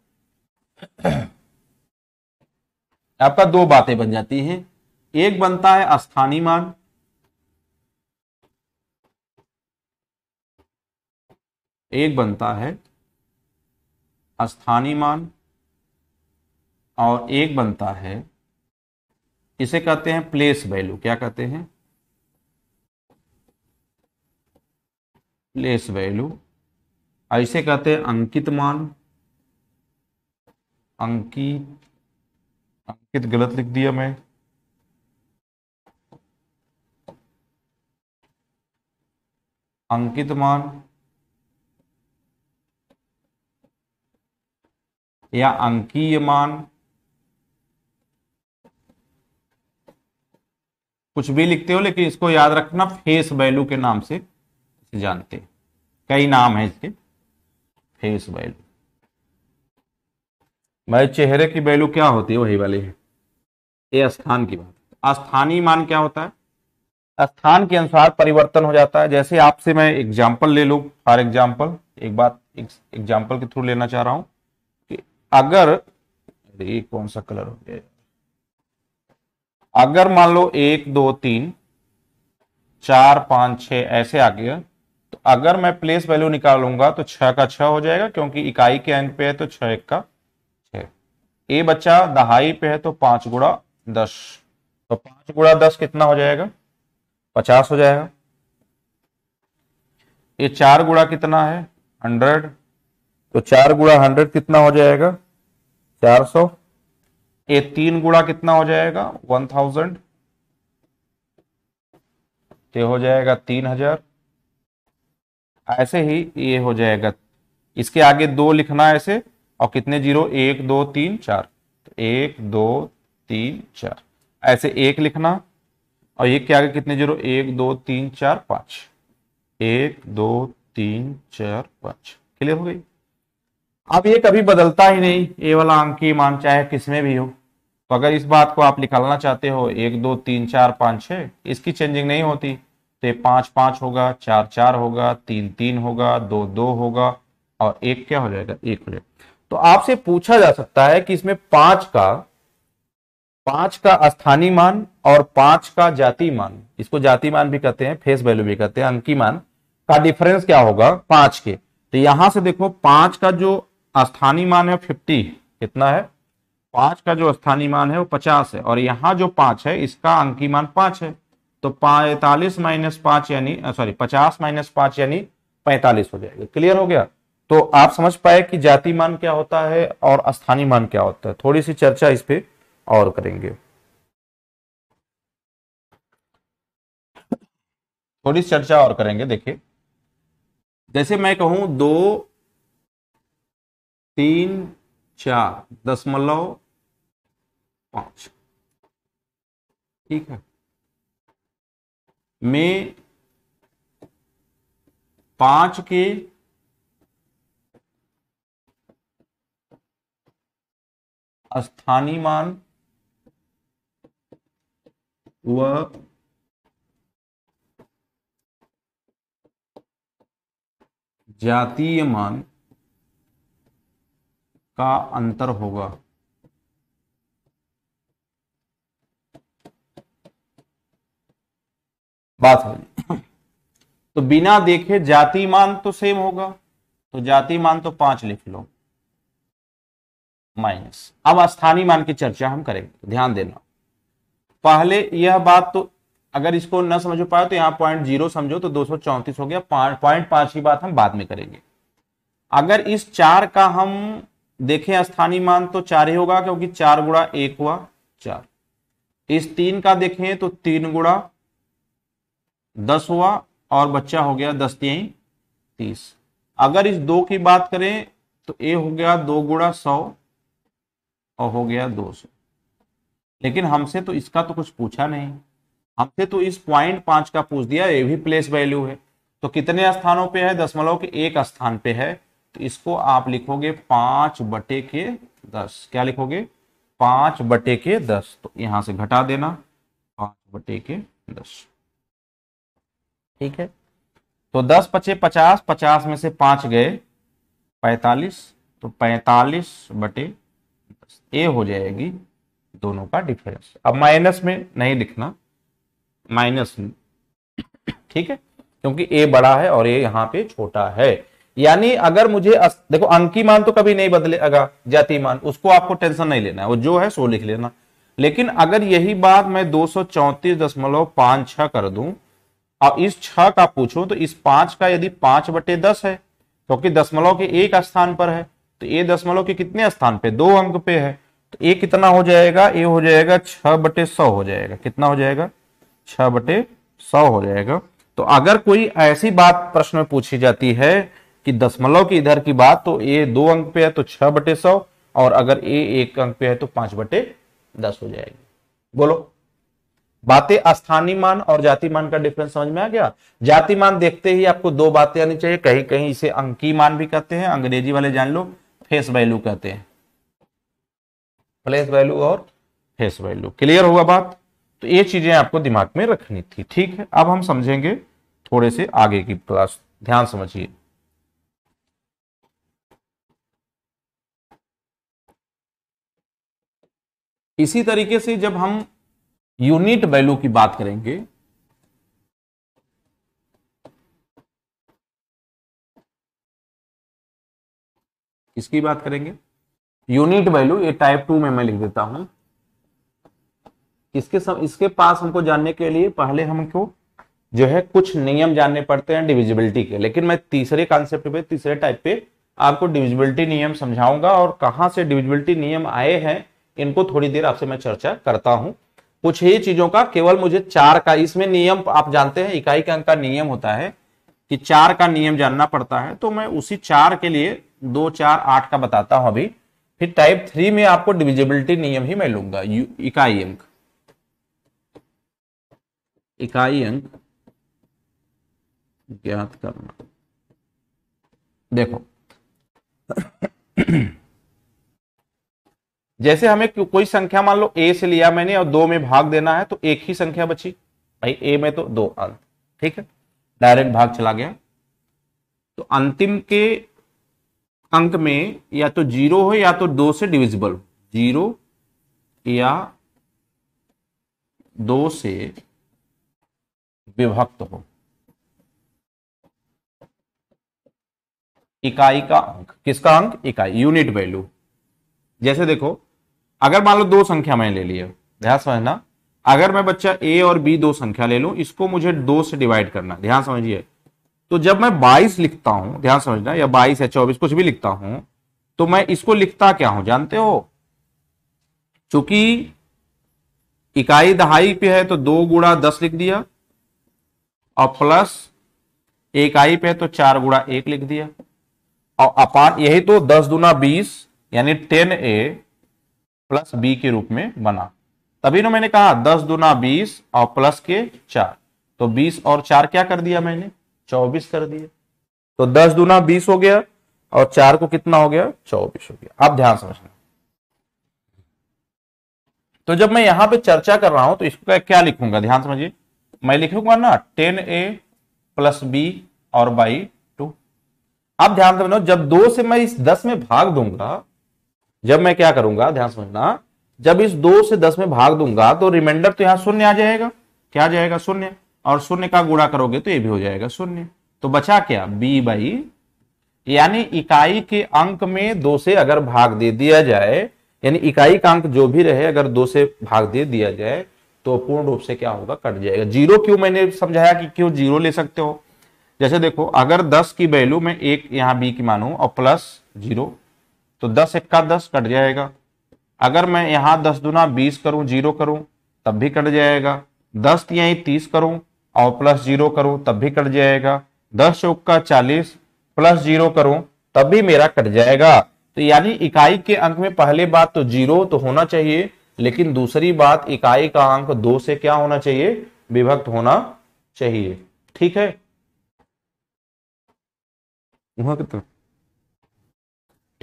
आपका दो बातें बन जाती हैं एक बनता है स्थानीय मान एक बनता है स्थानीय मान और एक बनता है इसे कहते हैं प्लेस वैल्यू क्या कहते हैं प्लेस वैल्यू ऐसे कहते हैं अंकित मान अंकित ये तो गलत लिख दिया मैं अंकित मान या अंकीय मान कुछ भी लिखते हो लेकिन इसको याद रखना फेस वैल्यू के नाम से जानते कई नाम है इसके फेस वैल्यू भाई चेहरे की वैल्यू क्या होती है वही वाली है ये स्थान की बात स्थानीय मान क्या होता है स्थान के अनुसार परिवर्तन हो जाता है जैसे आपसे मैं एग्जाम्पल ले लू फॉर एग्जाम्पल एक बात एग्जाम्पल के थ्रू लेना चाह रहा हूं कि अगर ये कौन सा कलर हो गया अगर मान लो एक दो तीन चार पांच छ ऐसे आ गया तो अगर मैं प्लेस वैल्यू निकालूंगा तो छ का छ हो जाएगा क्योंकि इकाई के अंक पे है तो छ एक का छ ए बच्चा दहाई पे है तो पांच गुड़ा दस तो पांच गुणा दस कितना हो जाएगा पचास हो जाएगा ये चार गुणा कितना है हंड्रेड तो चार गुणा हंड्रेड कितना हो जाएगा चार सौ ये तीन गुणा कितना हो जाएगा वन थाउजेंड ये हो जाएगा तीन हजार ऐसे ही ये हो जाएगा इसके आगे दो लिखना है ऐसे और कितने जीरो एक दो तीन चार तो एक दो तीन चार ऐसे एक लिखना और ये क्या आगे कितने जीरो एक दो तीन चार पांच एक दो तीन चार पाँच क्लियर हो गई अब ये कभी बदलता ही नहीं ये वाला अंक मान चाहे किसमें भी हो तो अगर इस बात को आप निकालना चाहते हो एक दो तीन चार पांच छह इसकी चेंजिंग नहीं होती तो ये पांच पांच होगा चार चार होगा तीन तीन होगा दो दो होगा और एक क्या हो जाएगा एक हो जाएगा तो आपसे पूछा जा सकता है कि इसमें पांच का पांच का स्थानीय मान और पांच का जाति मान इसको जाति मान भी कहते हैं फेस वैल्यू भी कहते हैं अंकी मान का डिफरेंस क्या होगा पांच के तो यहां से देखो पांच का जो स्थानीय मान है फिफ्टी कितना है पांच का जो स्थानीय मान है वो पचास है और यहाँ जो पांच है इसका अंकी मान पांच है तो पैतालीस माइनस पांच यानी सॉरी पचास माइनस पांच यानी पैंतालीस हो जाएगा क्लियर हो गया तो आप समझ पाए कि जाति मान क्या होता है और स्थानीय मान क्या होता है थोड़ी सी चर्चा इस पर और करेंगे थोड़ी चर्चा और करेंगे देखिए जैसे मैं कहूं दो तीन चार दशमलव पांच ठीक है में पांच के स्थानीय मान हुआ जातीय मान का अंतर होगा बात है तो बिना देखे जाति मान तो सेम होगा तो जाति मान तो पांच लिख लो माइनस अब स्थानीय मान की चर्चा हम करेंगे तो ध्यान देना पहले यह बात तो अगर इसको न समझ पाए तो यहां पॉइंट जीरो समझो तो दो सौ चौंतीस हो गया पॉइंट पांच की बात हम बाद में करेंगे अगर इस चार का हम देखें स्थानीय मान तो चार ही होगा क्योंकि चार गुड़ा एक हुआ चार इस तीन का देखें तो तीन गुड़ा दस हुआ और बच्चा हो गया दस तीन तीस अगर इस दो की बात करें तो ए हो गया दो गुड़ा सौ और हो गया दो सौ लेकिन हमसे तो इसका तो कुछ पूछा नहीं हमसे तो इस पॉइंट पांच का पूछ दिया ये भी प्लेस वैल्यू है तो कितने स्थानों पे है दशमलव के एक स्थान पे है तो इसको आप लिखोगे पांच बटे के दस क्या लिखोगे पांच बटे के दस तो यहां से घटा देना पांच बटे के दस ठीक है तो दस पचे पचास पचास में से पांच गए पैतालीस तो पैतालीस बटे दस ए हो जाएगी दोनों का डिफरेंस अब माइनस में नहीं लिखना माइनस में ठीक है क्योंकि ए बड़ा है और ए यहां पे छोटा है यानी अगर मुझे अस, देखो अंकी मान तो कभी नहीं बदलेगा जाति मान उसको आपको टेंशन नहीं लेना है वो जो है सो लिख लेना लेकिन अगर यही बात मैं दो कर दूं और इस छह का पूछो तो इस पांच का यदि पांच बटे दस है क्योंकि तो दशमलव के एक स्थान पर है तो ये दशमलव के कितने स्थान पे दो अंक पे है तो ए कितना हो जाएगा ए हो जाएगा छह बटे सौ हो जाएगा कितना हो जाएगा छह बटे सौ हो जाएगा तो अगर कोई ऐसी बात प्रश्न में पूछी जाती है कि दशमलव की इधर की बात तो ए दो अंक पे है तो छह बटे सौ और अगर ए एक अंक पे है तो पांच बटे दस हो जाएगी बोलो बातें स्थानीय मान और जाति मान का डिफरेंस समझ में आ गया जाति मान देखते ही आपको दो बातें आनी चाहिए कहीं कहीं इसे अंकी मान भी कहते हैं अंग्रेजी वाले जान लो फेस वैल्यू कहते हैं फ्लैश वैल्यू और फेस वैल्यू क्लियर हुआ बात तो ये चीजें आपको दिमाग में रखनी थी ठीक है अब हम समझेंगे थोड़े से आगे की क्लास ध्यान समझिए इसी तरीके से जब हम यूनिट वैल्यू की बात करेंगे इसकी बात करेंगे यूनिट वैल्यू ये टाइप टू में मैं लिख देता हूं इसके सम, इसके पास हमको जानने के लिए पहले हमको जो है कुछ नियम जानने पड़ते हैं डिविजिबिलिटी के लेकिन मैं तीसरे कॉन्सेप्ट पे तीसरे टाइप पे आपको डिविजिबिलिटी नियम समझाऊंगा और कहाँ से डिविजिबिलिटी नियम आए हैं इनको थोड़ी देर आपसे मैं चर्चा करता हूँ कुछ ही चीजों का केवल मुझे चार का इसमें नियम आप जानते हैं इकाई के अंक का नियम होता है कि चार का नियम जानना पड़ता है तो मैं उसी चार के लिए दो चार आठ का बताता हूं अभी फिर टाइप थ्री में आपको डिविजिबिलिटी नियम ही मैं लूंगा इकाई अंक इकाई अंक ज्ञात करना देखो *coughs* जैसे हमें कोई संख्या मान लो ए से लिया मैंने और दो में भाग देना है तो एक ही संख्या बची भाई ए में तो दो अंक ठीक है डायरेक्ट भाग चला गया तो अंतिम के अंक में या तो जीरो हो या तो दो से डिविजिबल हो जीरो या दो से विभक्त हो इकाई का अंक किसका अंक इकाई यूनिट वैल्यू जैसे देखो अगर मान लो दो संख्या मैंने ले लिया ध्यान समझना अगर मैं बच्चा ए और बी दो संख्या ले लूं इसको मुझे दो से डिवाइड करना ध्यान समझिए तो जब मैं बाईस लिखता हूं ध्यान समझना या बाईस या चौबीस कुछ भी लिखता हूं तो मैं इसको लिखता क्या हूं जानते हो चूंकि इकाई दहाई पे है तो दो गुणा दस लिख दिया और प्लस इकाई पे है तो चार गुणा एक लिख दिया और अपान यही तो दस दुना बीस यानी टेन ए प्लस बी के रूप में बना तभी ना मैंने कहा दस दुना बीस और प्लस के चार तो बीस और चार क्या कर दिया मैंने चौबीस कर दिए तो दस दुना बीस हो गया और चार को कितना हो गया चौबीस हो गया आप ध्यान समझना तो जब मैं यहां पे चर्चा कर रहा हूं तो इसको क्या लिखूंगा ध्यान समझिए मैं लिखूंगा ना टेन ए प्लस बी और बाई टू अब ध्यान समझना जब दो से मैं इस दस में भाग दूंगा जब मैं क्या करूंगा ध्यान समझना जब इस दो से दस में भाग दूंगा तो रिमाइंडर तो यहां शून्य आ जाएगा क्या जाएगा शून्य और शून्य का गुणा करोगे तो ये भी हो जाएगा शून्य तो बचा क्या बी बाई यानी इकाई के अंक में दो से अगर भाग दे दिया जाए यानी इकाई का अंक जो भी रहे अगर दो से भाग दे दिया जाए तो पूर्ण रूप से क्या होगा कट जाएगा जीरो क्यों मैंने समझाया कि क्यों जीरो ले सकते हो जैसे देखो अगर दस की वैल्यू में एक यहां बी की मानू और प्लस जीरो तो दस इक्का दस कट जाएगा अगर मैं यहां दस दुना बीस करूं जीरो करूं तब भी कट जाएगा दस तो यहीं तीस करूं और प्लस जीरो करो तब भी कट जाएगा दस चौक का चालीस प्लस जीरो करो तब भी मेरा कट जाएगा तो यानी इकाई के अंक में पहले बात तो जीरो तो होना चाहिए लेकिन दूसरी बात इकाई का अंक दो से क्या होना चाहिए विभक्त होना चाहिए ठीक है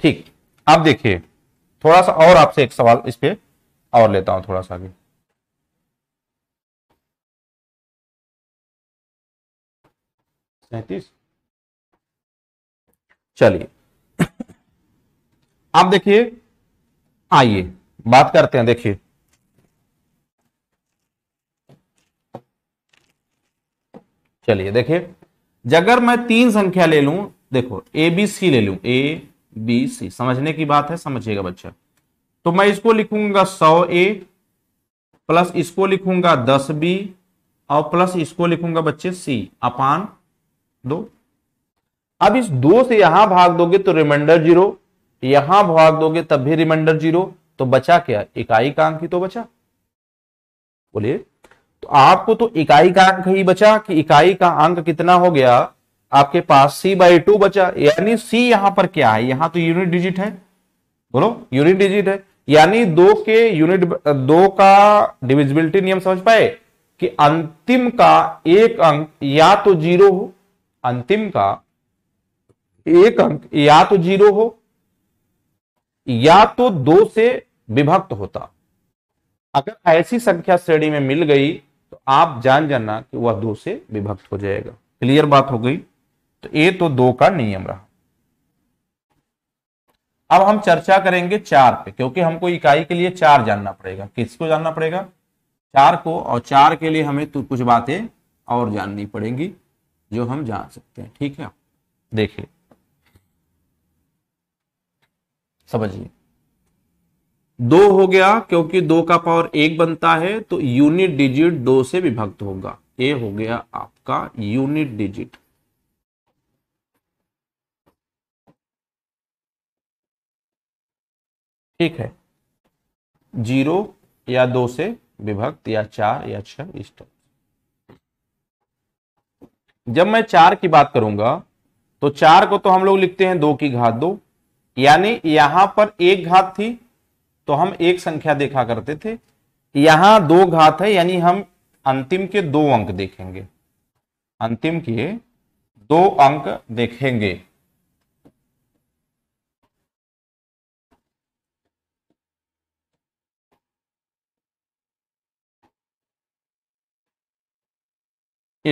ठीक अब देखिए थोड़ा सा और आपसे एक सवाल इस पर और लेता हूं थोड़ा सा भी सैतीस चलिए आप देखिए आइए बात करते हैं देखिए चलिए देखिए जगह मैं तीन संख्या ले लू देखो ए बी सी ले लू ए बी सी समझने की बात है समझिएगा बच्चा तो मैं इसको लिखूंगा सौ ए प्लस इसको लिखूंगा दस बी और प्लस इसको लिखूंगा बच्चे सी अपान दो अब इस दो से यहां भाग दोगे तो रिमाइंडर जीरो यहां भाग दोगे तब भी रिमाइंडर जीरो तो बचा क्या इकाई का अंक ही तो बचा बोलिए तो आपको तो इकाई का अंक ही बचा कि इकाई का अंक कितना हो गया आपके पास सी बाई टू बचा यानी सी यहां पर क्या है यहां तो यूनिट डिजिट है बोलो यूनिट डिजिट है यानी दो के यूनिट दो का डिविजिबिलिटी नियम समझ पाए कि अंतिम का एक अंक या तो जीरो हो अंतिम का एक अंक या तो जीरो हो या तो दो से विभक्त होता अगर ऐसी संख्या श्रेणी में मिल गई तो आप जान जाना कि वह दो से विभक्त हो जाएगा क्लियर बात हो गई तो ए तो दो का नियम रहा अब हम चर्चा करेंगे चार पे क्योंकि हमको इकाई के लिए चार जानना पड़ेगा किसको जानना पड़ेगा चार को और चार के लिए हमें तो कुछ बातें और जाननी पड़ेंगी जो हम जान सकते हैं ठीक है देखिए समझिए दो हो गया क्योंकि दो का पावर एक बनता है तो यूनिट डिजिट दो से विभक्त होगा ए हो गया आपका यूनिट डिजिट ठीक है जीरो या दो से विभक्त या चार या छह इस तरह जब मैं चार की बात करूंगा तो चार को तो हम लोग लिखते हैं दो की घात दो यानी यहां पर एक घात थी तो हम एक संख्या देखा करते थे यहां दो घात है यानी हम अंतिम के दो अंक देखेंगे अंतिम के दो अंक देखेंगे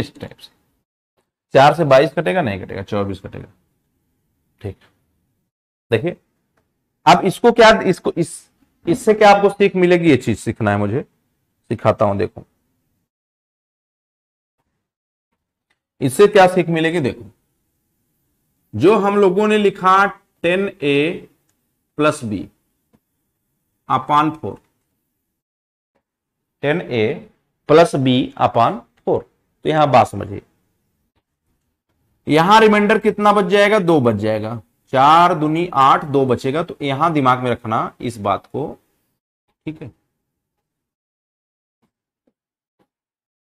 इस टाइप से चार से बाईस कटेगा नहीं कटेगा चौबीस कटेगा ठीक देखिए अब इसको क्या इसको इस इससे क्या आपको सीख मिलेगी ये चीज सीखना है मुझे सिखाता हूं देखो इससे क्या सीख मिलेगी देखो जो हम लोगों ने लिखा ten A plus B upon four ten A plus B upon four तो यहां बात समझिए यहां रिमाइंडर कितना बच जाएगा दो बच जाएगा चार दुनी आठ दो बचेगा तो यहां दिमाग में रखना इस बात को ठीक है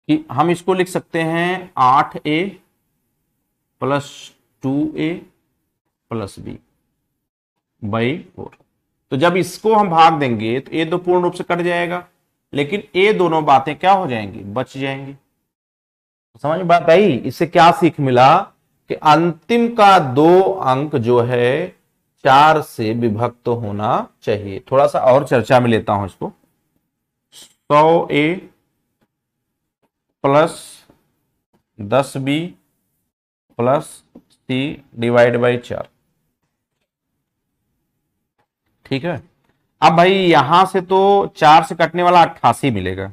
कि हम इसको लिख सकते हैं आठ A plus two A plus B by four तो जब इसको हम भाग देंगे तो ए दो तो पूर्ण रूप से कट जाएगा लेकिन ए दोनों बातें क्या हो जाएंगी बच जाएंगी समझ में बात आई इससे क्या सीख मिला कि अंतिम का दो अंक जो है चार से विभक्त होना चाहिए थोड़ा सा और चर्चा में लेता हूं इसको सौ ए प्लस दस B plus C divide by चार ठीक है अब भाई यहां से तो चार से कटने वाला अट्ठासी मिलेगा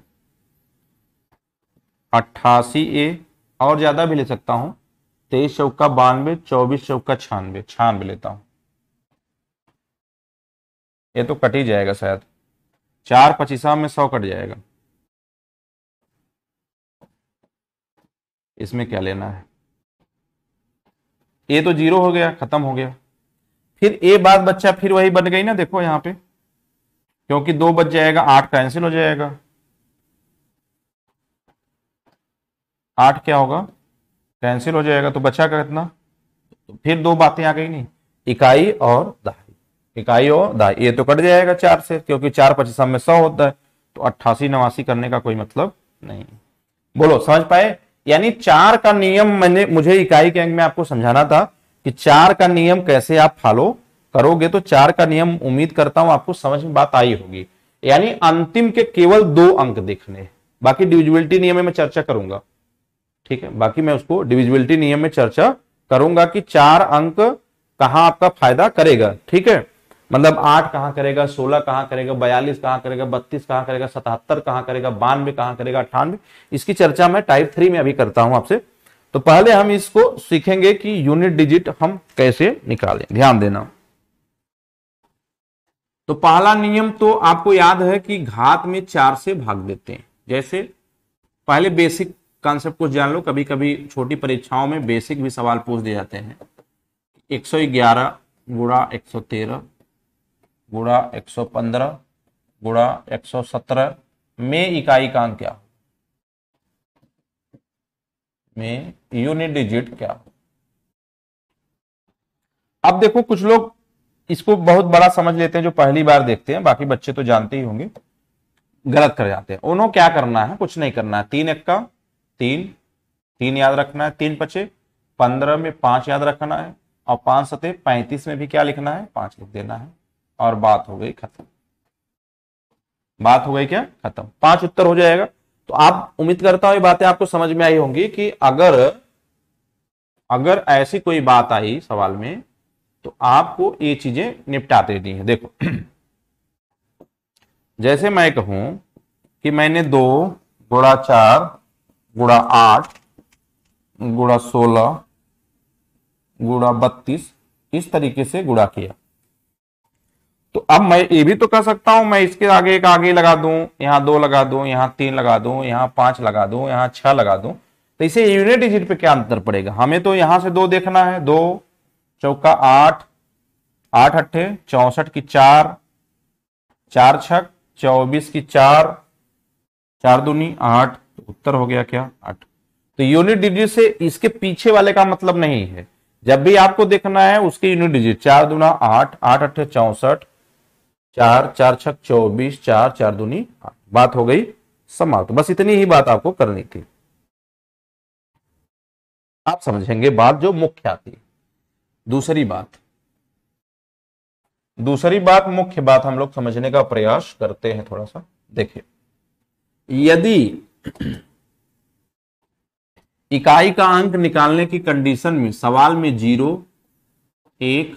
अट्ठासी ए और ज्यादा भी ले सकता हूं तेईस चौका बानवे चौबीस चौका छानवे छानवे लेता हूं ये तो कट ही जाएगा शायद चार पच्चीसा हाँ, में सौ कट जाएगा इसमें क्या लेना है ए तो जीरो हो गया खत्म हो गया फिर ए बात बच्चा फिर वही बन गई ना देखो यहां पे क्योंकि दो बच जाएगा आठ कैंसिल हो जाएगा आठ क्या होगा कैंसिल हो जाएगा तो बचा का कितना तो फिर दो बातें आ गई नहीं इकाई और दहाई इकाई और दहाई ये तो कट जाएगा चार से क्योंकि चार पचीसा में सौ होता है तो अट्ठासी नवासी करने का कोई मतलब नहीं बोलो समझ पाए यानी चार का नियम मैंने मुझे इकाई के अंक में आपको समझाना था कि चार का नियम कैसे आप फॉलो करोगे तो चार का नियम उम्मीद करता हूं आपको समझ में बात आई होगी यानी अंतिम के केवल दो अंक देखने बाकी डिविजिबिलिटी नियम में मैं चर्चा करूंगा ठीक है बाकी मैं उसको डिविजिबिलिटी नियम में चर्चा करूंगा कि चार अंक कहां आपका फायदा करेगा ठीक है मतलब आठ कहां करेगा सोलह कहां करेगा बयालीस कहां करेगा बत्तीस कहां करेगा सतहत्तर कहां करेगा बानवे कहां करेगा अट्ठानवे इसकी चर्चा मैं टाइप थ्री में अभी करता हूं आपसे तो पहले हम इसको सीखेंगे कि यूनिट डिजिट हम कैसे निकालें ध्यान देना तो पहला नियम तो आपको याद है कि घात में चार से भाग देते हैं जैसे पहले बेसिक कॉन्सेप्ट कुछ जान लो कभी कभी छोटी परीक्षाओं में बेसिक भी सवाल पूछ दिए जाते हैं 111 सौ पंद्रह गुड़ा एक सौ सत्रह में इकाई का अंक क्या में यूनिट डिजिट क्या अब देखो कुछ लोग इसको बहुत बड़ा समझ लेते हैं जो पहली बार देखते हैं बाकी बच्चे तो जानते ही होंगे गलत कर जाते हैं उन्होंने क्या करना है कुछ नहीं करना है तीन एक का तीन तीन याद रखना है तीन पचे पंद्रह में पांच याद रखना है और पांच सतह पैंतीस में भी क्या लिखना है पांच लिख देना है और बात हो गई खत्म बात हो गई क्या खत्म पांच उत्तर हो जाएगा तो आप उम्मीद करता हूं ये बातें आपको समझ में आई होंगी कि अगर अगर ऐसी कोई बात आई सवाल में तो आपको ये चीजें निपटा देनी है देखो *clears throat* जैसे मैं कहूं कि मैंने दो गुड़ा चार गुड़ा आठ गुड़ा सोलह गुड़ा बत्तीस इस तरीके से गुड़ा किया तो अब मैं ये भी तो कर सकता हूं मैं इसके आगे एक आगे लगा दू यहां दो लगा दू यहां तीन लगा दू यहां पांच लगा दू यहां छह लगा दू तो इसे यूनिट डिजिट पे क्या अंतर पड़ेगा हमें तो यहां से दो देखना है दो चौका आठ आठ अट्ठे चौसठ की चार चार छक चौबीस की चार चार दूनी आठ तो उत्तर हो गया क्या आठ तो यूनिट डिजिट से इसके पीछे वाले का मतलब नहीं है जब भी आपको देखना है उसके यूनिट डिजिट चार दुना आठ आठ अठ चौसठ चार चार छक चौबीस चार चार दुनी बात हो गई समाप्त बस इतनी ही बात आपको करनी थी आप समझेंगे बात जो मुख्य आती दूसरी बात दूसरी बात मुख्य बात हम लोग समझने का प्रयास करते हैं थोड़ा सा देखिए यदि *clears throat* इकाई का अंक निकालने की कंडीशन में सवाल में जीरो एक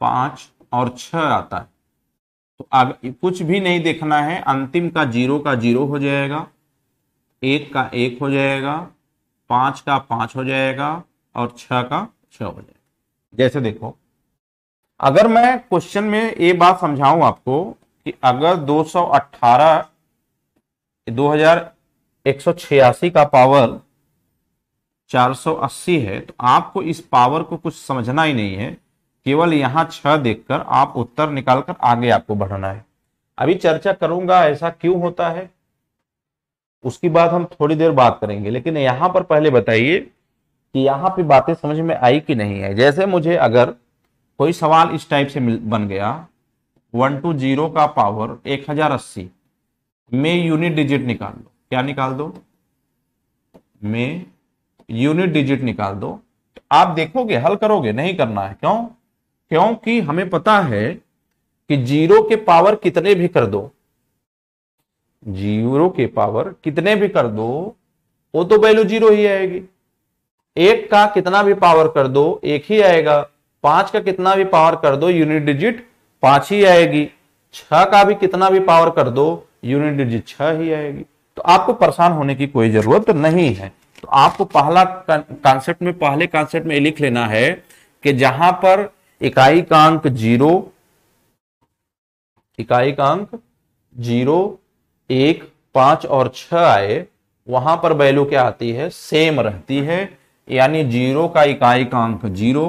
पांच और छ आता है तो अब कुछ भी नहीं देखना है अंतिम का जीरो का जीरो हो जाएगा एक का एक हो जाएगा पांच का पांच हो जाएगा और छ का छ हो जाएगा जैसे देखो अगर मैं क्वेश्चन में ये बात समझाऊं आपको कि अगर 218 2000 186 का पावर 480 है तो आपको इस पावर को कुछ समझना ही नहीं है केवल यहां छह देखकर आप उत्तर निकालकर आगे आपको बढ़ना है अभी चर्चा करूंगा ऐसा क्यों होता है उसकी बात हम थोड़ी देर बात करेंगे लेकिन यहां पर पहले बताइए कि यहाँ पे बातें समझ में आई कि नहीं है जैसे मुझे अगर कोई सवाल इस टाइप से बन गया वन टू जीरो का पावर एक हजार अस्सी में यूनिट डिजिट निकाल लो क्या निकाल दो में यूनिट डिजिट निकाल दो आप देखोगे हल करोगे नहीं करना है क्यों क्योंकि हमें पता है कि जीरो के पावर कितने भी कर दो जीरो के पावर कितने भी कर दो वो तो वैल्यू जीरो ही आएगी एक का कितना भी पावर कर दो एक ही आएगा पांच का कितना भी पावर कर दो यूनिट डिजिट पांच ही आएगी छह का भी कितना भी पावर कर दो यूनिट डिजिट छह ही आएगी तो आपको परेशान होने की कोई जरूरत नहीं है तो आपको पहला कॉन्सेप्ट में पहले कॉन्सेप्ट में लिख लेना है कि जहां पर इकाई का अंक जीरो इकाई का अंक जीरो एक पांच और छ आए वहां पर वैल्यू क्या आती है सेम रहती है यानी जीरो का इकाई का अंक जीरो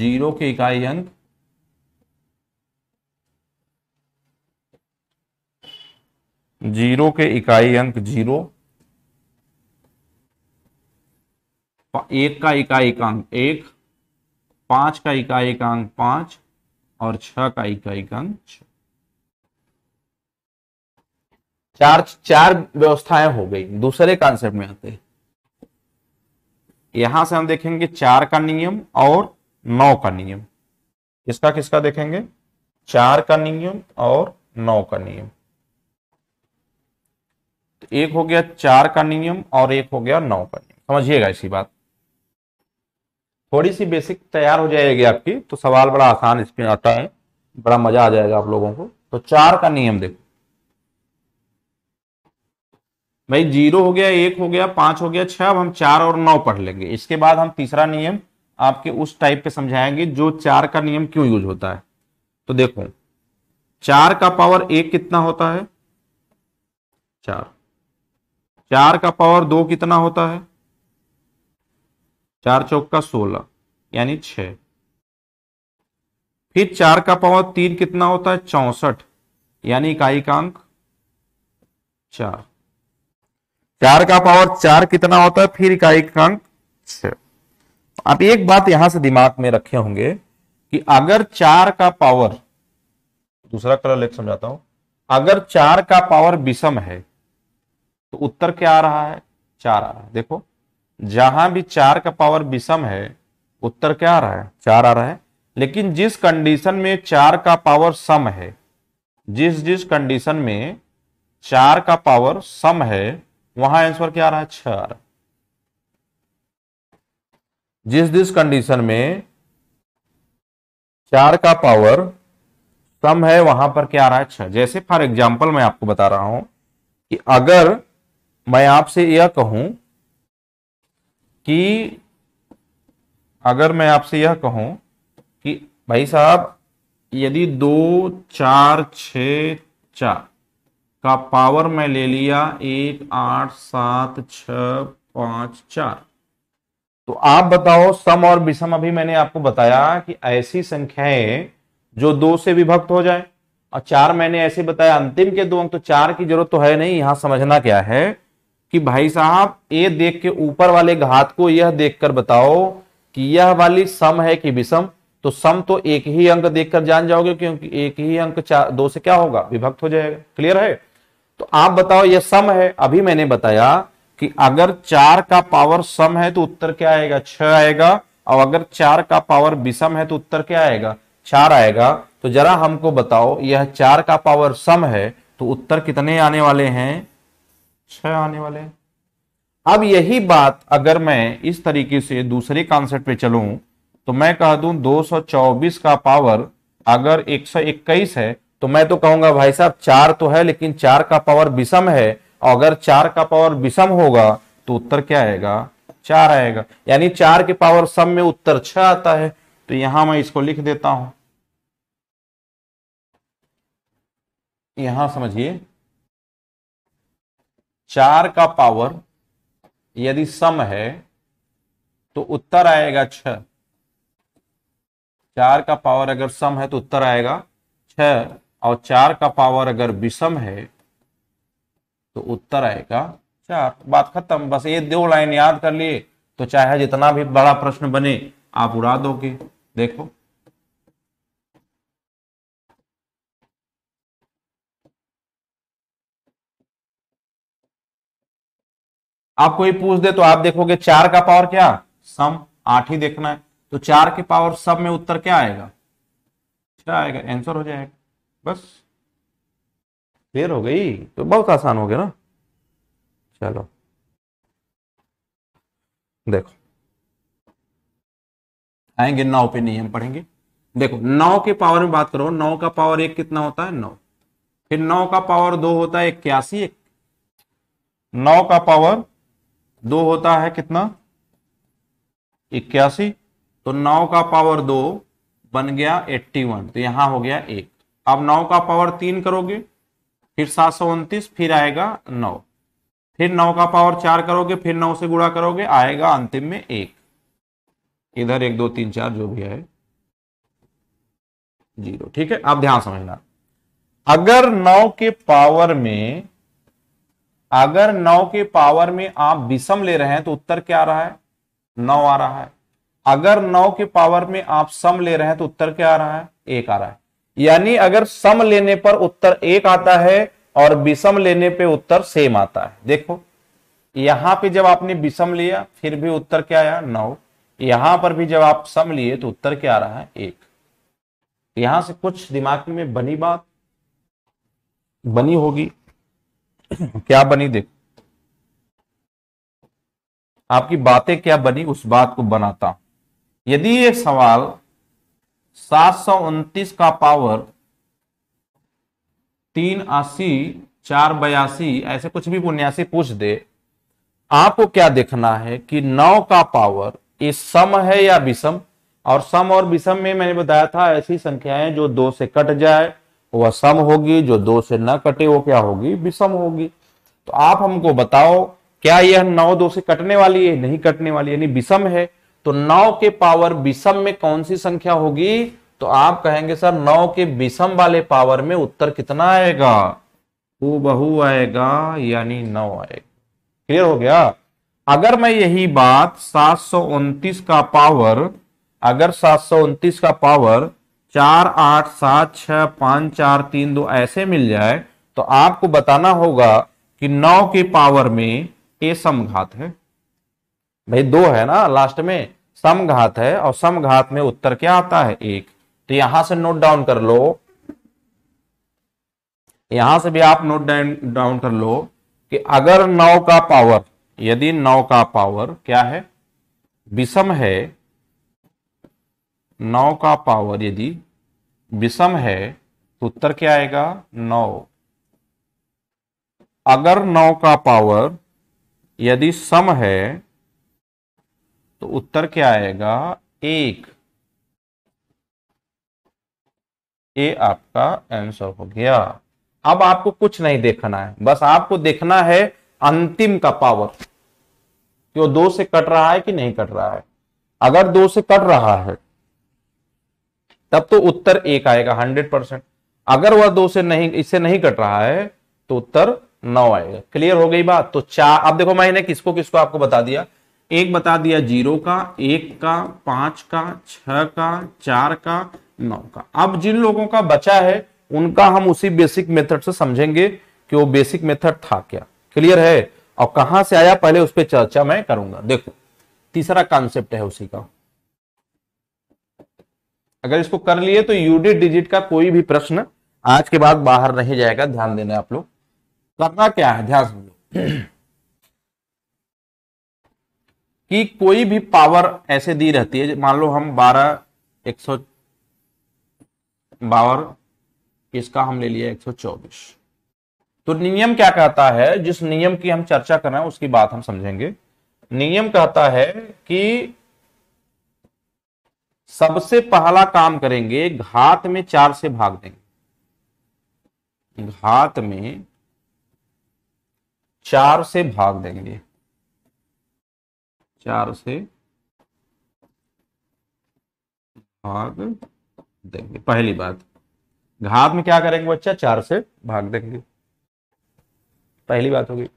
जीरो की इकाई अंक जीरो के इकाई अंक जीरो एक का इकाई अंक एक पांच का इकाई अंक पांच और छह का इकाई अंक छह चार चार व्यवस्थाएं हो गई दूसरे कॉन्सेप्ट में आते हैं यहां से हम देखेंगे चार का नियम और नौ का नियम किसका किसका देखेंगे चार का नियम और नौ का नियम तो एक हो गया चार का नियम और एक हो गया नौ का नियम समझिएगा इसी बात थोड़ी सी बेसिक तैयार हो जाएगी आपकी तो सवाल बड़ा आसान इसमें आता है बड़ा मजा आ जाएगा आप लोगों को तो चार का नियम देखो भाई जीरो हो गया एक हो गया पांच हो गया छह अब हम चार और नौ पढ़ लेंगे इसके बाद हम तीसरा नियम आपके उस टाइप पे समझाएंगे जो चार का नियम क्यों यूज होता है तो देखो चार का पावर एक कितना होता है चार चार का पावर दो कितना होता है चार चौक का सोलह यानी छ फिर चार का पावर तीन कितना होता है चौसठ यानी इकाई का अंक चार चार का पावर चार कितना होता है फिर इकाई का अंक छ आप एक बात यहां से दिमाग में रखे होंगे कि अगर चार का पावर दूसरा कलर लेख समझाता हूं अगर चार का पावर विषम है तो उत्तर क्या आ रहा है चार आ रहा है देखो जहां भी चार का पावर विषम है उत्तर क्या आ रहा है चार आ रहा है लेकिन जिस कंडीशन में चार का पावर सम है जिस जिस कंडीशन में चार का पावर सम है वहां आंसर क्या आ रहा है चार जिस जिस कंडीशन में चार का पावर सम है वहां पर क्या आ रहा है छह जैसे फॉर एग्जाम्पल मैं आपको बता रहा हूं कि अगर मैं आपसे यह कहूं कि अगर मैं आपसे यह कहूं कि भाई साहब यदि दो चार छ चार का पावर मैं ले लिया एक आठ सात छ पांच चार तो आप बताओ सम और विषम अभी मैंने आपको बताया कि ऐसी संख्याएं जो दो से विभक्त हो जाए और चार मैंने ऐसे बताया अंतिम के दो अंक तो चार की जरूरत तो है नहीं यहां समझना क्या है कि भाई साहब ए देख के ऊपर वाले घात को यह देखकर बताओ कि यह वाली सम है कि विषम तो सम तो एक ही अंक देखकर जान जाओगे क्योंकि एक ही अंक दो से क्या होगा विभक्त हो जाएगा क्लियर है तो आप बताओ यह सम है अभी मैंने बताया कि अगर चार का पावर सम है तो उत्तर क्या आएगा छ आएगा और अगर चार का पावर विषम है तो उत्तर क्या आएगा चार आएगा तो जरा हमको बताओ यह चार का पावर सम है तो उत्तर कितने आने वाले हैं छह आने वाले अब यही बात अगर मैं इस तरीके से दूसरे कॉन्सेप्ट पे चलूं तो मैं कह दूं 224 का पावर अगर 121 है तो मैं तो कहूंगा भाई साहब चार तो है लेकिन चार का पावर विषम है और अगर चार का पावर विषम होगा तो उत्तर क्या आएगा चार आएगा यानी चार के पावर सम में उत्तर छह आता है तो यहां मैं इसको लिख देता हूं यहां समझिए चार का पावर यदि सम है तो उत्तर आएगा छ चार का पावर अगर सम है तो उत्तर आएगा छ और चार का पावर अगर विषम है तो उत्तर आएगा चार बात खत्म बस ये दो लाइन याद कर लिए तो चाहे जितना भी बड़ा प्रश्न बने आप उड़ा दोगे देखो आप कोई पूछ दे तो आप देखोगे चार का पावर क्या सम आठ ही देखना है तो चार के पावर सब में उत्तर क्या आएगा क्या आएगा आंसर हो जाएगा बस क्लियर हो गई तो बहुत आसान हो गया ना चलो देखो आएंगे नौ पे नहीं हम पढ़ेंगे देखो नौ के पावर में बात करो नौ का पावर एक कितना होता है नौ फिर नौ का पावर दो होता है इक्यासी एक नौ का पावर दो होता है कितना इक्यासी तो नौ का पावर दो बन गया एट्टी वन तो यहां हो गया एक अब नौ का पावर तीन करोगे फिर सात सौ उनतीस फिर आएगा नौ फिर नौ का पावर चार करोगे फिर नौ से गुणा करोगे आएगा अंतिम में एक इधर एक दो तीन चार जो भी है जीरो ठीक है आप ध्यान समझना अगर नौ के पावर में अगर नौ के पावर में आप विषम ले रहे हैं तो उत्तर क्या आ रहा है नौ आ रहा है अगर नौ के पावर में आप सम ले रहे हैं तो उत्तर क्या आ रहा है एक आ रहा है यानी अगर सम लेने पर उत्तर एक आता है और विषम लेने पे उत्तर सेम आता है देखो यहां पे जब आपने विषम लिया फिर भी उत्तर क्या आया नौ यहां पर भी जब आप सम लिए तो उत्तर क्या आ रहा है एक यहां से कुछ दिमाग में बनी बात बनी होगी क्या बनी देख आपकी बातें क्या बनी उस बात को बनाता यदि ये सवाल सात का पावर तीन अस्सी चार बयासी ऐसे कुछ भी उन्यासी पूछ दे आपको क्या देखना है कि नौ का पावर ये सम है या विषम और सम और विषम में मैंने बताया था ऐसी संख्याएं जो दो से कट जाए वह सम होगी जो दो से न कटे वो क्या होगी विषम होगी तो आप हमको बताओ क्या यह नौ दो से कटने वाली है नहीं कटने वाली यानी विषम है तो नौ के पावर विषम में कौन सी संख्या होगी तो आप कहेंगे सर नौ के विषम वाले पावर में उत्तर कितना आएगा वो बहु आएगा यानी नौ आएगा क्लियर हो गया अगर मैं यही बात सात का पावर अगर सात का पावर चार आठ सात छह पांच चार तीन दो ऐसे मिल जाए तो आपको बताना होगा कि नौ के पावर में ए समघात है भाई दो है ना लास्ट में समघात है और समघात में उत्तर क्या आता है एक तो यहां से नोट डाउन कर लो यहां से भी आप नोट डाउन कर लो कि अगर नौ का पावर यदि नौ का पावर क्या है विषम है नौ का पावर यदि विषम है तो उत्तर क्या आएगा नौ अगर नौ का पावर यदि सम है तो उत्तर क्या आएगा एक ये आपका आंसर हो गया अब आपको कुछ नहीं देखना है बस आपको देखना है अंतिम का पावर कि दो से कट रहा है कि नहीं कट रहा है अगर दो से कट रहा है तब तो उत्तर एक आएगा हंड्रेड परसेंट अगर वह दो से नहीं इससे नहीं कट रहा है तो उत्तर नौ आएगा क्लियर हो गई बात तो चार अब देखो मैंने किसको किसको आपको बता दिया एक बता दिया जीरो का एक का पांच का छ का चार का नौ का अब जिन लोगों का बचा है उनका हम उसी बेसिक मेथड से समझेंगे कि वो बेसिक मेथड था क्या क्लियर है और कहां से आया पहले उस पर चर्चा मैं करूंगा देखो तीसरा कॉन्सेप्ट है उसी का अगर इसको कर लिए तो यूडी डिजिट का कोई भी प्रश्न आज के बाद बाहर नहीं जाएगा ध्यान देना आप लोग करना क्या है ध्यान लो *clears throat* कि कोई भी पावर ऐसे दी रहती है मान लो हम बारह एक सौ पावर इसका हम ले लिया एक सौ चौबीस तो नियम क्या कहता है जिस नियम की हम चर्चा कर रहे हैं उसकी बात हम समझेंगे नियम कहता है कि सबसे पहला काम करेंगे घात में चार से भाग देंगे घात में चार से भाग देंगे चार से भाग देंगे पहली बात घात में क्या करेंगे बच्चा चार से भाग देंगे पहली बात होगी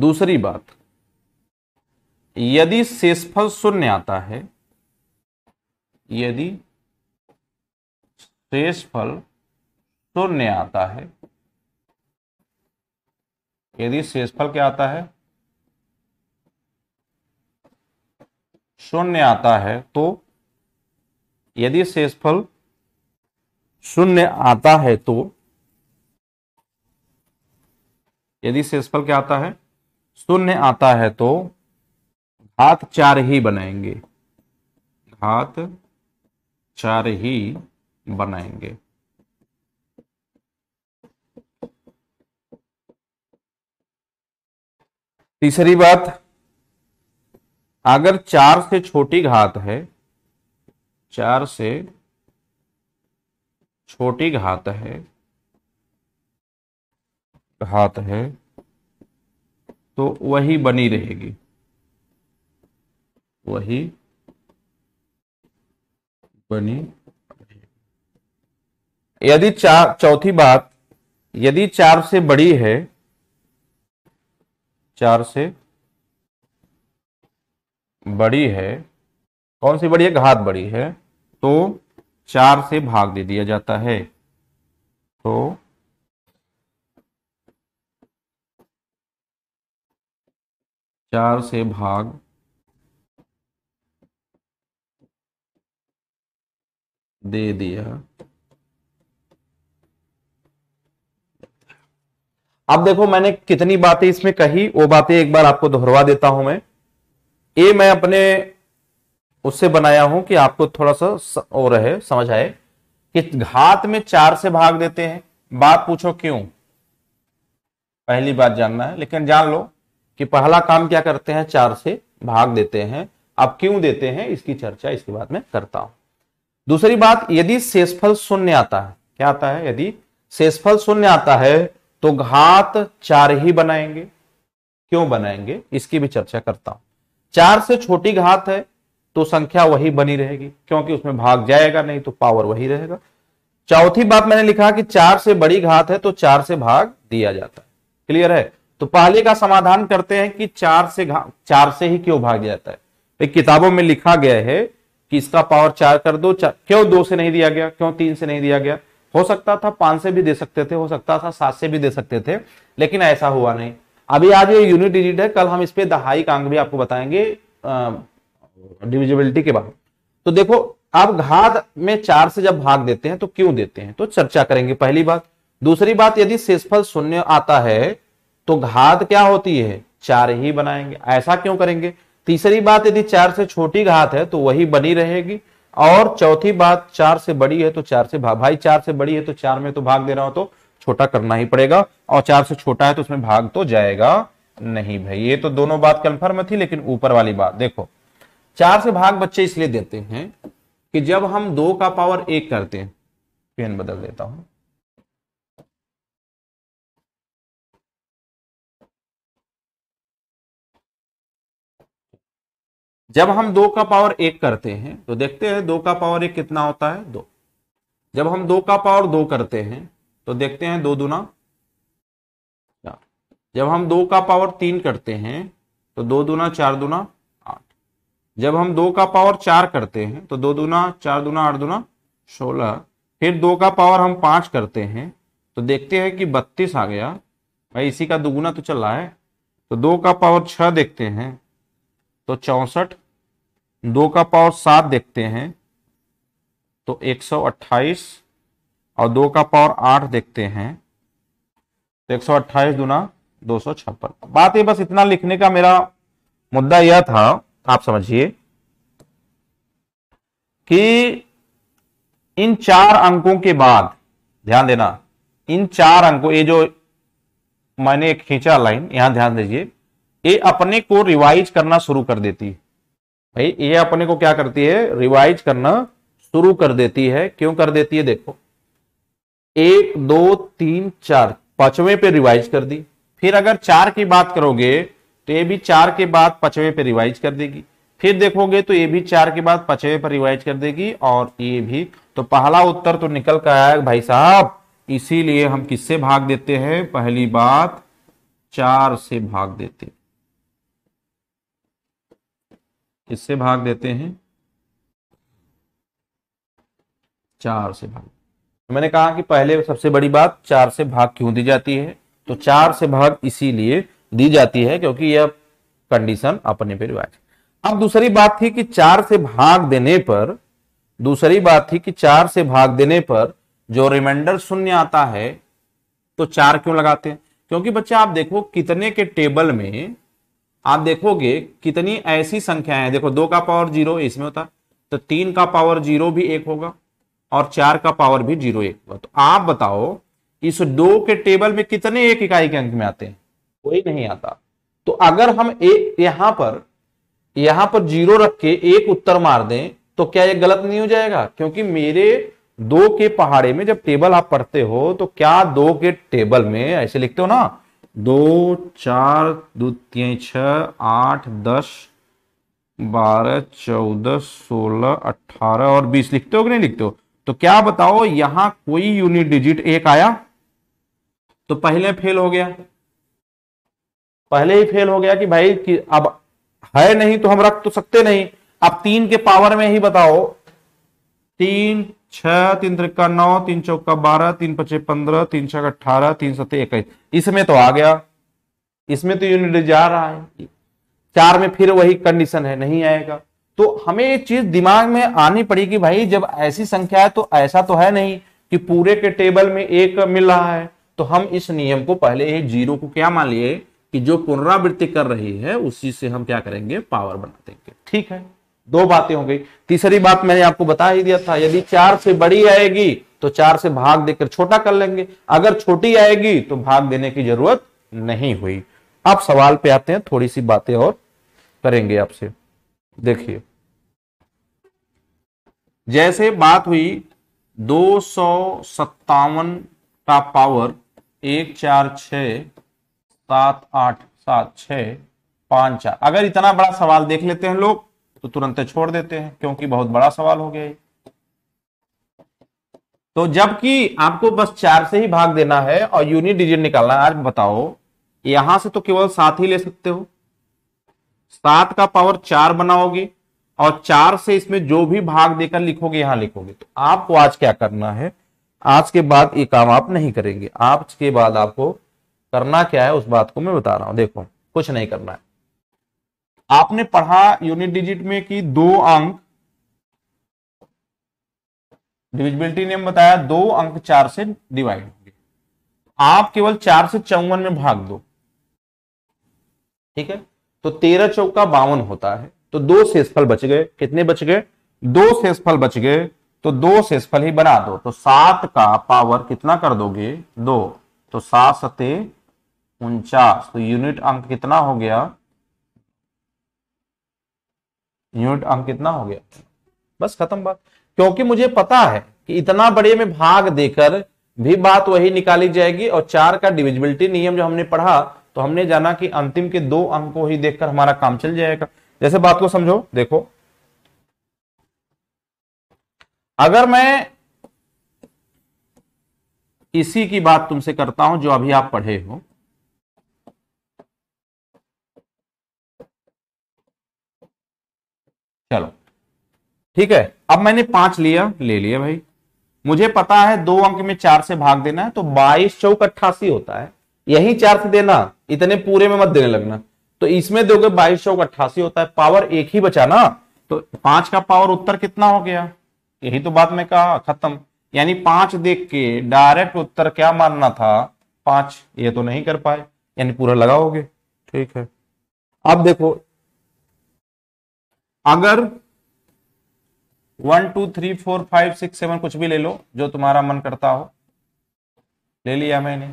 दूसरी बात यदि शेषफल शून्य आता है यदि शेषफल शून्य आता है यदि शेषफल क्या आता है शून्य आता है तो यदि शेषफल शून्य आता है तो यदि शेषफल क्या आता है शून्य आता है तो घात चार ही बनाएंगे घात चार ही बनाएंगे तीसरी बात अगर चार से छोटी घात है चार से छोटी घात है घात है तो वही बनी रहेगी वही बनी यदि चार चौथी बात यदि चार से बड़ी है चार से बड़ी है कौन सी बड़ी है घात बड़ी है तो चार से भाग दे दिया जाता है तो चार से भाग दे दिया अब देखो मैंने कितनी बातें इसमें कही वो बातें एक बार आपको दोहरवा देता हूं मैं ये मैं अपने उससे बनाया हूं कि आपको थोड़ा सा हो रहे समझ आए कि घात में चार से भाग देते हैं बात पूछो क्यों पहली बात जानना है लेकिन जान लो कि पहला काम क्या करते हैं चार से भाग देते हैं अब क्यों देते हैं इसकी चर्चा इसके बाद में करता हूं दूसरी बात यदि शेषफल शून्य आता है क्या आता है यदि शेषफल शून्य आता है तो घात चार ही बनाएंगे क्यों बनाएंगे इसकी भी चर्चा करता हूं चार से छोटी घात है तो संख्या वही बनी रहेगी क्योंकि उसमें भाग जाएगा नहीं तो पावर वही रहेगा चौथी बात मैंने लिखा कि चार से बड़ी घात है तो चार से भाग दिया जाता है क्लियर है तो पहले का समाधान करते हैं कि चार से चार से ही क्यों भाग जाता है तो किताबों में लिखा गया है कि इसका पावर चार कर दो चार क्यों दो से नहीं दिया गया क्यों तीन से नहीं दिया गया हो सकता था पांच से भी दे सकते थे हो सकता था सात से भी दे सकते थे लेकिन ऐसा हुआ नहीं अभी आज ये यूनिट डिजिट है कल हम इस पर दहाई कांग भी आपको बताएंगे डिविजिबिलिटी के बारे तो देखो आप घात में चार से जब भाग देते हैं तो क्यों देते हैं तो चर्चा करेंगे पहली बात दूसरी बात यदि शेषफल शून्य आता है तो घात क्या होती है चार ही बनाएंगे ऐसा क्यों करेंगे तीसरी बात यदि चार से छोटी घात है तो वही बनी रहेगी और चौथी बात चार से बड़ी है तो चार से भाग भाई चार से बड़ी है तो चार में तो भाग दे रहा हो तो छोटा करना ही पड़ेगा और चार से छोटा है तो उसमें भाग तो जाएगा नहीं भाई ये तो दोनों बात कंफर्म थी लेकिन ऊपर वाली बात देखो चार से भाग बच्चे इसलिए देते हैं कि जब हम दो का पावर एक करते हैं पेन बदल देता हूं जब हम दो का पावर एक करते हैं तो देखते हैं दो का पावर एक कितना होता है दो जब हम दो का पावर दो करते हैं तो देखते हैं दो दुना चार जब हम दो का पावर तीन करते हैं तो दो दुना चार दुना आठ जब हम दो का पावर चार करते हैं तो दो दुना चार दुना आठ दुना सोलह फिर दो का पावर हम पांच करते हैं तो देखते हैं कि बत्तीस आ गया भाई इसी का दुगुना तो चल रहा है तो दो का पावर छह देखते हैं तो चौसठ दो का पावर सात देखते हैं तो 128 और दो का पावर आठ देखते हैं तो एक अट्ठाईस दुना दो सौ छप्पन बात ये बस इतना लिखने का मेरा मुद्दा यह था आप समझिए कि इन चार अंकों के बाद ध्यान देना इन चार अंकों ये जो मैंने खींचा लाइन यहां ध्यान दीजिए ये अपने को रिवाइज करना शुरू कर देती है भाई ये अपने को क्या करती है रिवाइज करना शुरू कर देती है क्यों कर देती है देखो एक दो तीन चार पांचवें पे रिवाइज कर दी फिर अगर चार की बात करोगे तो ये भी चार के बाद पांचवें पे रिवाइज कर देगी फिर देखोगे तो ये भी चार के बाद पचवे पर रिवाइज कर देगी और ये भी तो पहला उत्तर तो निकल कर आया भाई साहब इसीलिए हम किससे भाग देते हैं पहली बात चार से भाग देते हैं किससे भाग देते हैं चार से भाग मैंने कहा कि पहले सबसे बड़ी बात चार से भाग क्यों दी जाती है तो चार से भाग इसीलिए दी जाती है क्योंकि यह कंडीशन अपने पे रिवाज अब दूसरी बात थी कि चार से भाग देने पर दूसरी बात थी कि चार से भाग देने पर जो रिमाइंडर शून्य आता है तो चार क्यों लगाते हैं क्योंकि बच्चा आप देखो कितने के टेबल में आप देखोगे कितनी ऐसी संख्याएं हैं देखो दो का पावर जीरो इसमें होता तो तीन का पावर जीरो भी एक होगा और चार का पावर भी जीरो एक होगा तो आप बताओ इस दो के टेबल में कितने एक इकाई के अंक में आते हैं कोई नहीं आता तो अगर हम एक यहां पर यहां पर जीरो रख के एक उत्तर मार दें तो क्या ये गलत नहीं हो जाएगा क्योंकि मेरे दो के पहाड़े में जब टेबल आप पढ़ते हो तो क्या दो के टेबल में ऐसे लिखते हो ना दो चार द्वितीय छ आठ दस बारह चौदह सोलह अठारह और बीस लिखते हो कि नहीं लिखते हो तो क्या बताओ यहां कोई यूनिट डिजिट एक आया तो पहले फेल हो गया पहले ही फेल हो गया कि भाई कि अब है नहीं तो हम रख तो सकते नहीं अब तीन के पावर में ही बताओ तीन छह तीन त्रिका नौ तीन चौका बारह तीन पचे पंद्रह तीन छह अठारह तीन सत्य इक्कीस इसमें तो आ गया इसमें तो यूनिट जा रहा है चार में फिर वही कंडीशन है नहीं आएगा तो हमें ये चीज दिमाग में आनी पड़ेगी भाई जब ऐसी संख्या है तो ऐसा तो है नहीं कि पूरे के टेबल में एक मिल रहा है तो हम इस नियम को पहले एक जीरो को क्या मान लिए कि जो पुनरावृत्ति कर रही है उसी से हम क्या करेंगे पावर बना देंगे ठीक है दो बातें हो गई तीसरी बात मैंने आपको बता ही दिया था यदि चार से बड़ी आएगी तो चार से भाग देकर छोटा कर लेंगे अगर छोटी आएगी तो भाग देने की जरूरत नहीं हुई आप सवाल पे आते हैं थोड़ी सी बातें और करेंगे आपसे देखिए जैसे बात हुई दो का पावर एक चार छ सात आठ सात छ पांच चार अगर इतना बड़ा सवाल देख लेते हैं लोग तो तुरंत छोड़ देते हैं क्योंकि बहुत बड़ा सवाल हो गया तो जबकि आपको बस चार से ही भाग देना है और यूनिट डिजिट निकालना है आज बताओ यहां से तो केवल सात ही ले सकते हो सात का पावर चार बनाओगे और चार से इसमें जो भी भाग देकर लिखोगे यहां लिखोगे तो आपको आज क्या करना है आज के बाद ये काम आप नहीं करेंगे आज के बाद आपको करना क्या है उस बात को मैं बता रहा हूं देखो कुछ नहीं करना है आपने पढ़ा यूनिट डिजिट में कि दो अंक डिविजिबिलिटी ने बताया दो अंक चार से डिवाइड होंगे आप केवल चार से चौवन में भाग दो ठीक है तो तेरह चौका बावन होता है तो दो शेषफल बच गए कितने बच गए दो शेषफल बच गए तो दो शेषफल ही बना दो तो सात का पावर कितना कर दोगे दो तो सात सते उनचास तो यूनिट अंक कितना हो गया यूनिट अंक कितना हो गया बस खत्म बात क्योंकि मुझे पता है कि इतना बड़े में भाग देकर भी बात वही निकाली जाएगी और चार का डिविजिबिलिटी नियम जो हमने पढ़ा तो हमने जाना कि अंतिम के दो अंक को ही देखकर हमारा काम चल जाएगा जैसे बात को समझो देखो अगर मैं इसी की बात तुमसे करता हूं जो अभी आप पढ़े हो चलो ठीक है अब मैंने पांच लिया ले लिया भाई मुझे पता है दो अंक में चार से भाग देना है तो बाईस चौक अट्ठासी होता है यही चार से देना इतने पूरे में मत देने लगना तो इसमें दोगे बाईस चौक अट्ठासी होता है पावर एक ही बचा ना तो पांच का पावर उत्तर कितना हो गया यही तो बात में कहा खत्म यानी पांच देख के डायरेक्ट उत्तर क्या मानना था पांच ये तो नहीं कर पाए यानी पूरा लगाओगे ठीक है अब देखो अगर one two three four five six seven कुछ भी ले लो जो तुम्हारा मन करता हो ले लिया मैंने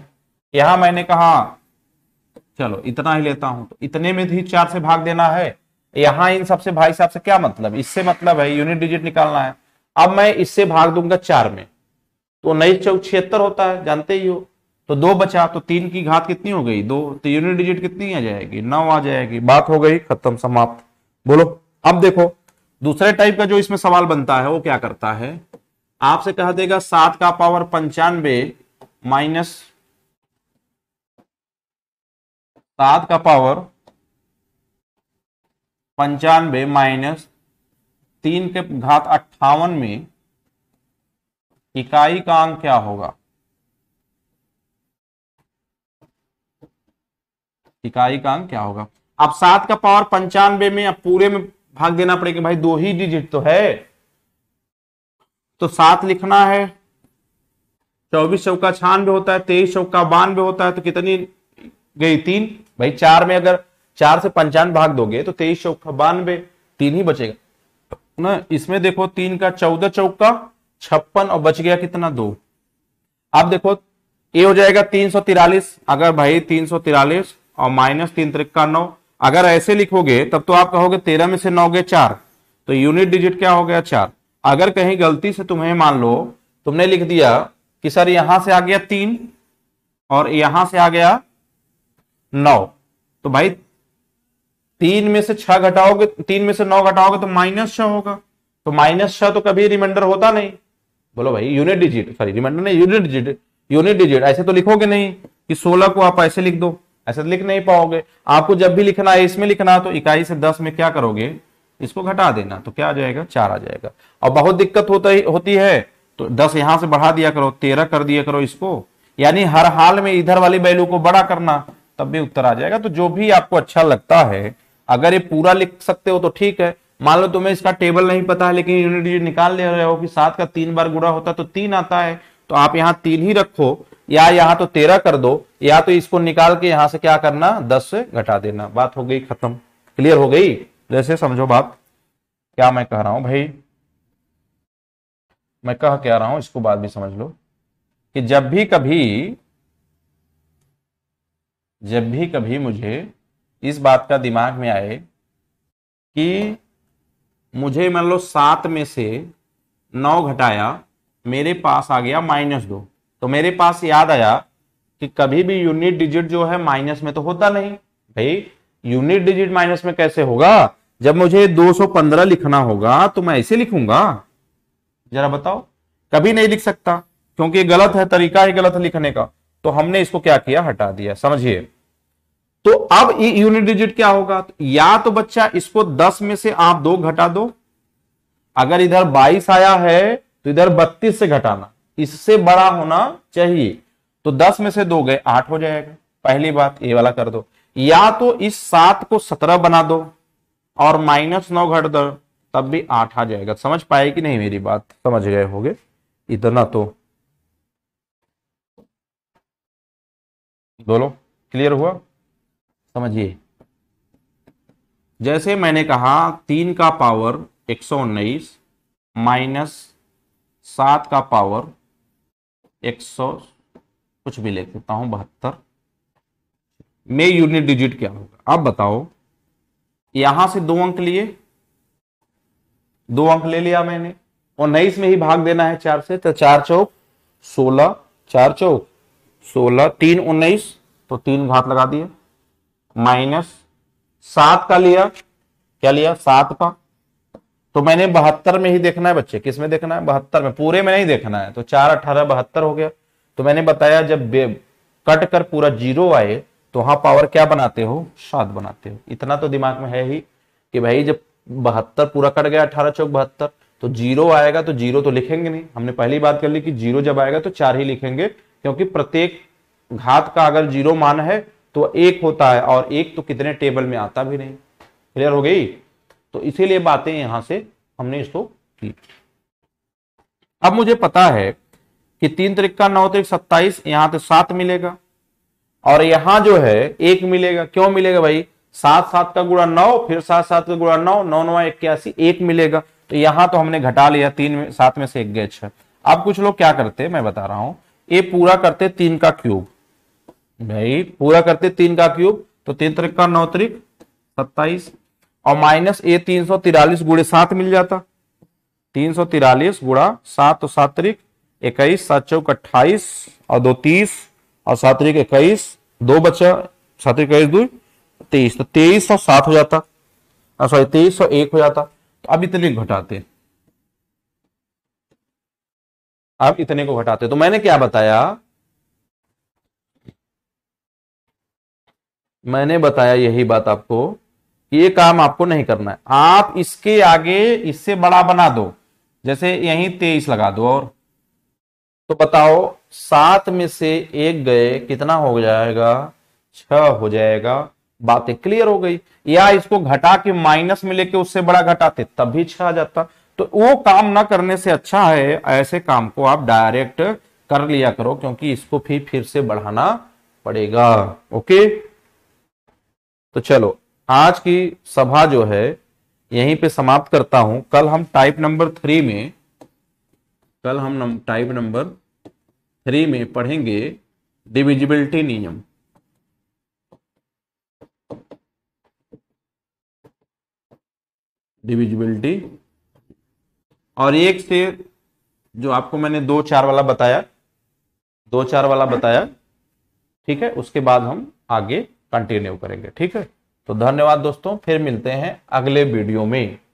यहां मैंने कहा चलो इतना ही लेता हूं तो इतने में भी चार से भाग देना है यहां इन सबसे भाई साहब से क्या मतलब इससे मतलब है यूनिट डिजिट निकालना है अब मैं इससे भाग दूंगा चार में तो नई चौक छिहत्तर होता है जानते ही हो तो दो बचा तो तीन की घात कितनी हो गई दो तो यूनिट डिजिट कितनी आ जाएगी नौ आ जाएगी बात हो गई खत्म समाप्त बोलो अब देखो दूसरे टाइप का जो इसमें सवाल बनता है वो क्या करता है आपसे कह देगा सात का पावर पंचानवे माइनस सात का पावर पंचानवे माइनस तीन के घात अट्ठावन में इकाई का अंक क्या होगा इकाई का अंक क्या होगा अब सात का पावर पंचानवे में अब पूरे में भाग देना पड़ेगा भाई दो ही डिजिट तो है तो सात लिखना है चौबीस चौका छानवे होता है तेईस चौका बानवे होता है तो कितनी गई तीन भाई चार में अगर चार से पंचानवे भाग दोगे तो तेईस चौका बानवे तीन ही बचेगा ना इसमें देखो तीन का चौदह चौका छप्पन और बच गया कितना दो अब देखो ये हो जाएगा तीन सौ तिरालीस अगर भाई तीन सौ तिरालीस और माइनस तीन त्रिका नौ अगर ऐसे लिखोगे तब तो आप कहोगे तेरह में से नौ गए चार तो यूनिट डिजिट क्या हो गया चार अगर कहीं गलती से तुम्हें मान लो तुमने लिख दिया कि सर यहां से आ गया तीन और यहां से आ गया नौ तो भाई तीन में से छह घटाओगे तीन में से नौ घटाओगे तो माइनस छह होगा तो माइनस छह तो कभी रिमाइंडर होता नहीं बोलो भाई यूनिट डिजिट सॉरी रिमाइंडर नहीं यूनिट डिजिट यूनिट डिजिट ऐसे तो लिखोगे नहीं कि सोलह को आप ऐसे लिख दो ऐसा तो लिख नहीं पाओगे आपको जब भी लिखना है इसमें लिखना तो इकाई से दस में क्या करोगे इसको घटा देना तो क्या आ जाएगा चार आ जाएगा और बहुत दिक्कत होता ही होती है तो दस यहां से बढ़ा दिया करो तेरह कर दिया करो इसको यानी हर हाल में इधर वाली वैल्यू को बड़ा करना तब भी उत्तर आ जाएगा तो जो भी आपको अच्छा लगता है अगर ये पूरा लिख सकते हो तो ठीक है मान लो तुम्हें इसका टेबल नहीं पता है लेकिन यूनिट निकाल ले रहे हो कि सात का तीन बार गुड़ा होता है तो तीन आता है तो आप यहां तीन ही रखो या यहां तो तेरह कर दो या तो इसको निकाल के यहां से क्या करना दस से घटा देना बात हो गई खत्म क्लियर हो गई जैसे समझो बात क्या मैं कह रहा हूं भाई मैं कह क्या रहा हूं इसको बाद में समझ लो कि जब भी कभी जब भी कभी मुझे इस बात का दिमाग में आए कि मुझे मान लो सात में से नौ घटाया मेरे पास आ गया माइनस दो तो मेरे पास याद आया कि कभी भी यूनिट डिजिट जो है माइनस में तो होता नहीं भाई यूनिट डिजिट माइनस में कैसे होगा जब मुझे 215 लिखना होगा तो मैं ऐसे लिखूंगा जरा बताओ कभी नहीं लिख सकता क्योंकि गलत है तरीका ही गलत है लिखने का तो हमने इसको क्या किया हटा दिया समझिए तो अब यूनिट डिजिट क्या होगा तो या तो बच्चा इसको 10 में से आप दो घटा दो अगर इधर 22 आया है तो इधर बत्तीस से घटाना इससे बड़ा होना चाहिए तो दस में से दो गए आठ हो जाएगा पहली बात ये वाला कर दो या तो इस सात को सत्रह बना दो और माइनस नौ घट दो तब भी आठ आ जाएगा समझ पाए कि नहीं मेरी बात समझ गए होगे इतना तो बोलो क्लियर हुआ समझिए जैसे मैंने कहा तीन का पावर एक सौ उन्नीस माइनस सात का पावर एक सौ कुछ भी लिख देता हूं बहत्तर में यूनिट डिजिट क्या होगा आप बताओ यहां से दो अंक लिए दो अंक ले लिया मैंने और नई में ही भाग देना है चार से तो चार चौक सोलह चार चौक सोलह तीन उन्नीस तो तीन घात लगा दिए माइनस सात का लिया क्या लिया सात का तो मैंने बहत्तर में ही देखना है बच्चे किस में देखना है बहत्तर में पूरे में नहीं देखना है तो चार अठारह बहत्तर हो गया तो मैंने बताया जब कट कर पूरा जीरो आए तो वहां पावर क्या बनाते हो सात बनाते हो इतना तो दिमाग में है ही कि भाई जब बहत्तर पूरा कट गया अठारह चौक बहत्तर तो जीरो आएगा तो जीरो तो लिखेंगे नहीं हमने पहली बात कर ली कि जीरो जब आएगा तो चार ही लिखेंगे क्योंकि प्रत्येक घात का अगर जीरो मान है तो एक होता है और एक तो कितने टेबल में आता भी नहीं क्लियर हो गई तो इसीलिए बातें यहां से हमने इसको की अब मुझे पता है कि तीन तरीक का नौ तरीक सत्ताईस यहां तो सात मिलेगा और यहां जो है एक मिलेगा क्यों मिलेगा भाई सात सात का गुणा नौ फिर सात सात का गुणा नौ नौ नौ इक्यासी एक मिलेगा तो यहां तो हमने घटा लिया तीन में सात में से एक गए छह अब कुछ लोग क्या करते मैं बता रहा हूं ये पूरा करते तीन का क्यूब भाई पूरा करते तीन का क्यूब तो तीन तरीक का नौ तरीक सत्ताईस और माइनस ए तीन सौ तिरालीस गुड़े सात मिल जाता तीन सौ तिरालीस गुड़ा सात तो सात तरीक इक्कीस सात चौक अट्ठाईस और दो तीस और सात तरीक इक्कीस दो बच्चा सात इक्कीस दो तेईस तो तेईस सौ सात हो जाता सॉरी तेईस सौ एक हो जाता तो अब इतने घटाते अब इतने को घटाते तो मैंने क्या बताया मैंने बताया यही बात आपको ये काम आपको नहीं करना है आप इसके आगे इससे बड़ा बना दो जैसे यहीं तेईस लगा दो और तो बताओ सात में से एक गए कितना हो जाएगा छ हो जाएगा बातें क्लियर हो गई या इसको घटा के माइनस में लेके उससे बड़ा घटाते तब भी छह आ जाता तो वो काम ना करने से अच्छा है ऐसे काम को आप डायरेक्ट कर लिया करो क्योंकि इसको फिर फिर से बढ़ाना पड़ेगा ओके तो चलो आज की सभा जो है यहीं पे समाप्त करता हूं कल हम टाइप नंबर थ्री में कल हम नम, टाइप नंबर थ्री में पढ़ेंगे डिविजिबिलिटी नियम डिविजिबिलिटी और एक से जो आपको मैंने दो चार वाला बताया दो चार वाला बताया ठीक है उसके बाद हम आगे कंटिन्यू करेंगे ठीक है तो धन्यवाद दोस्तों फिर मिलते हैं अगले वीडियो में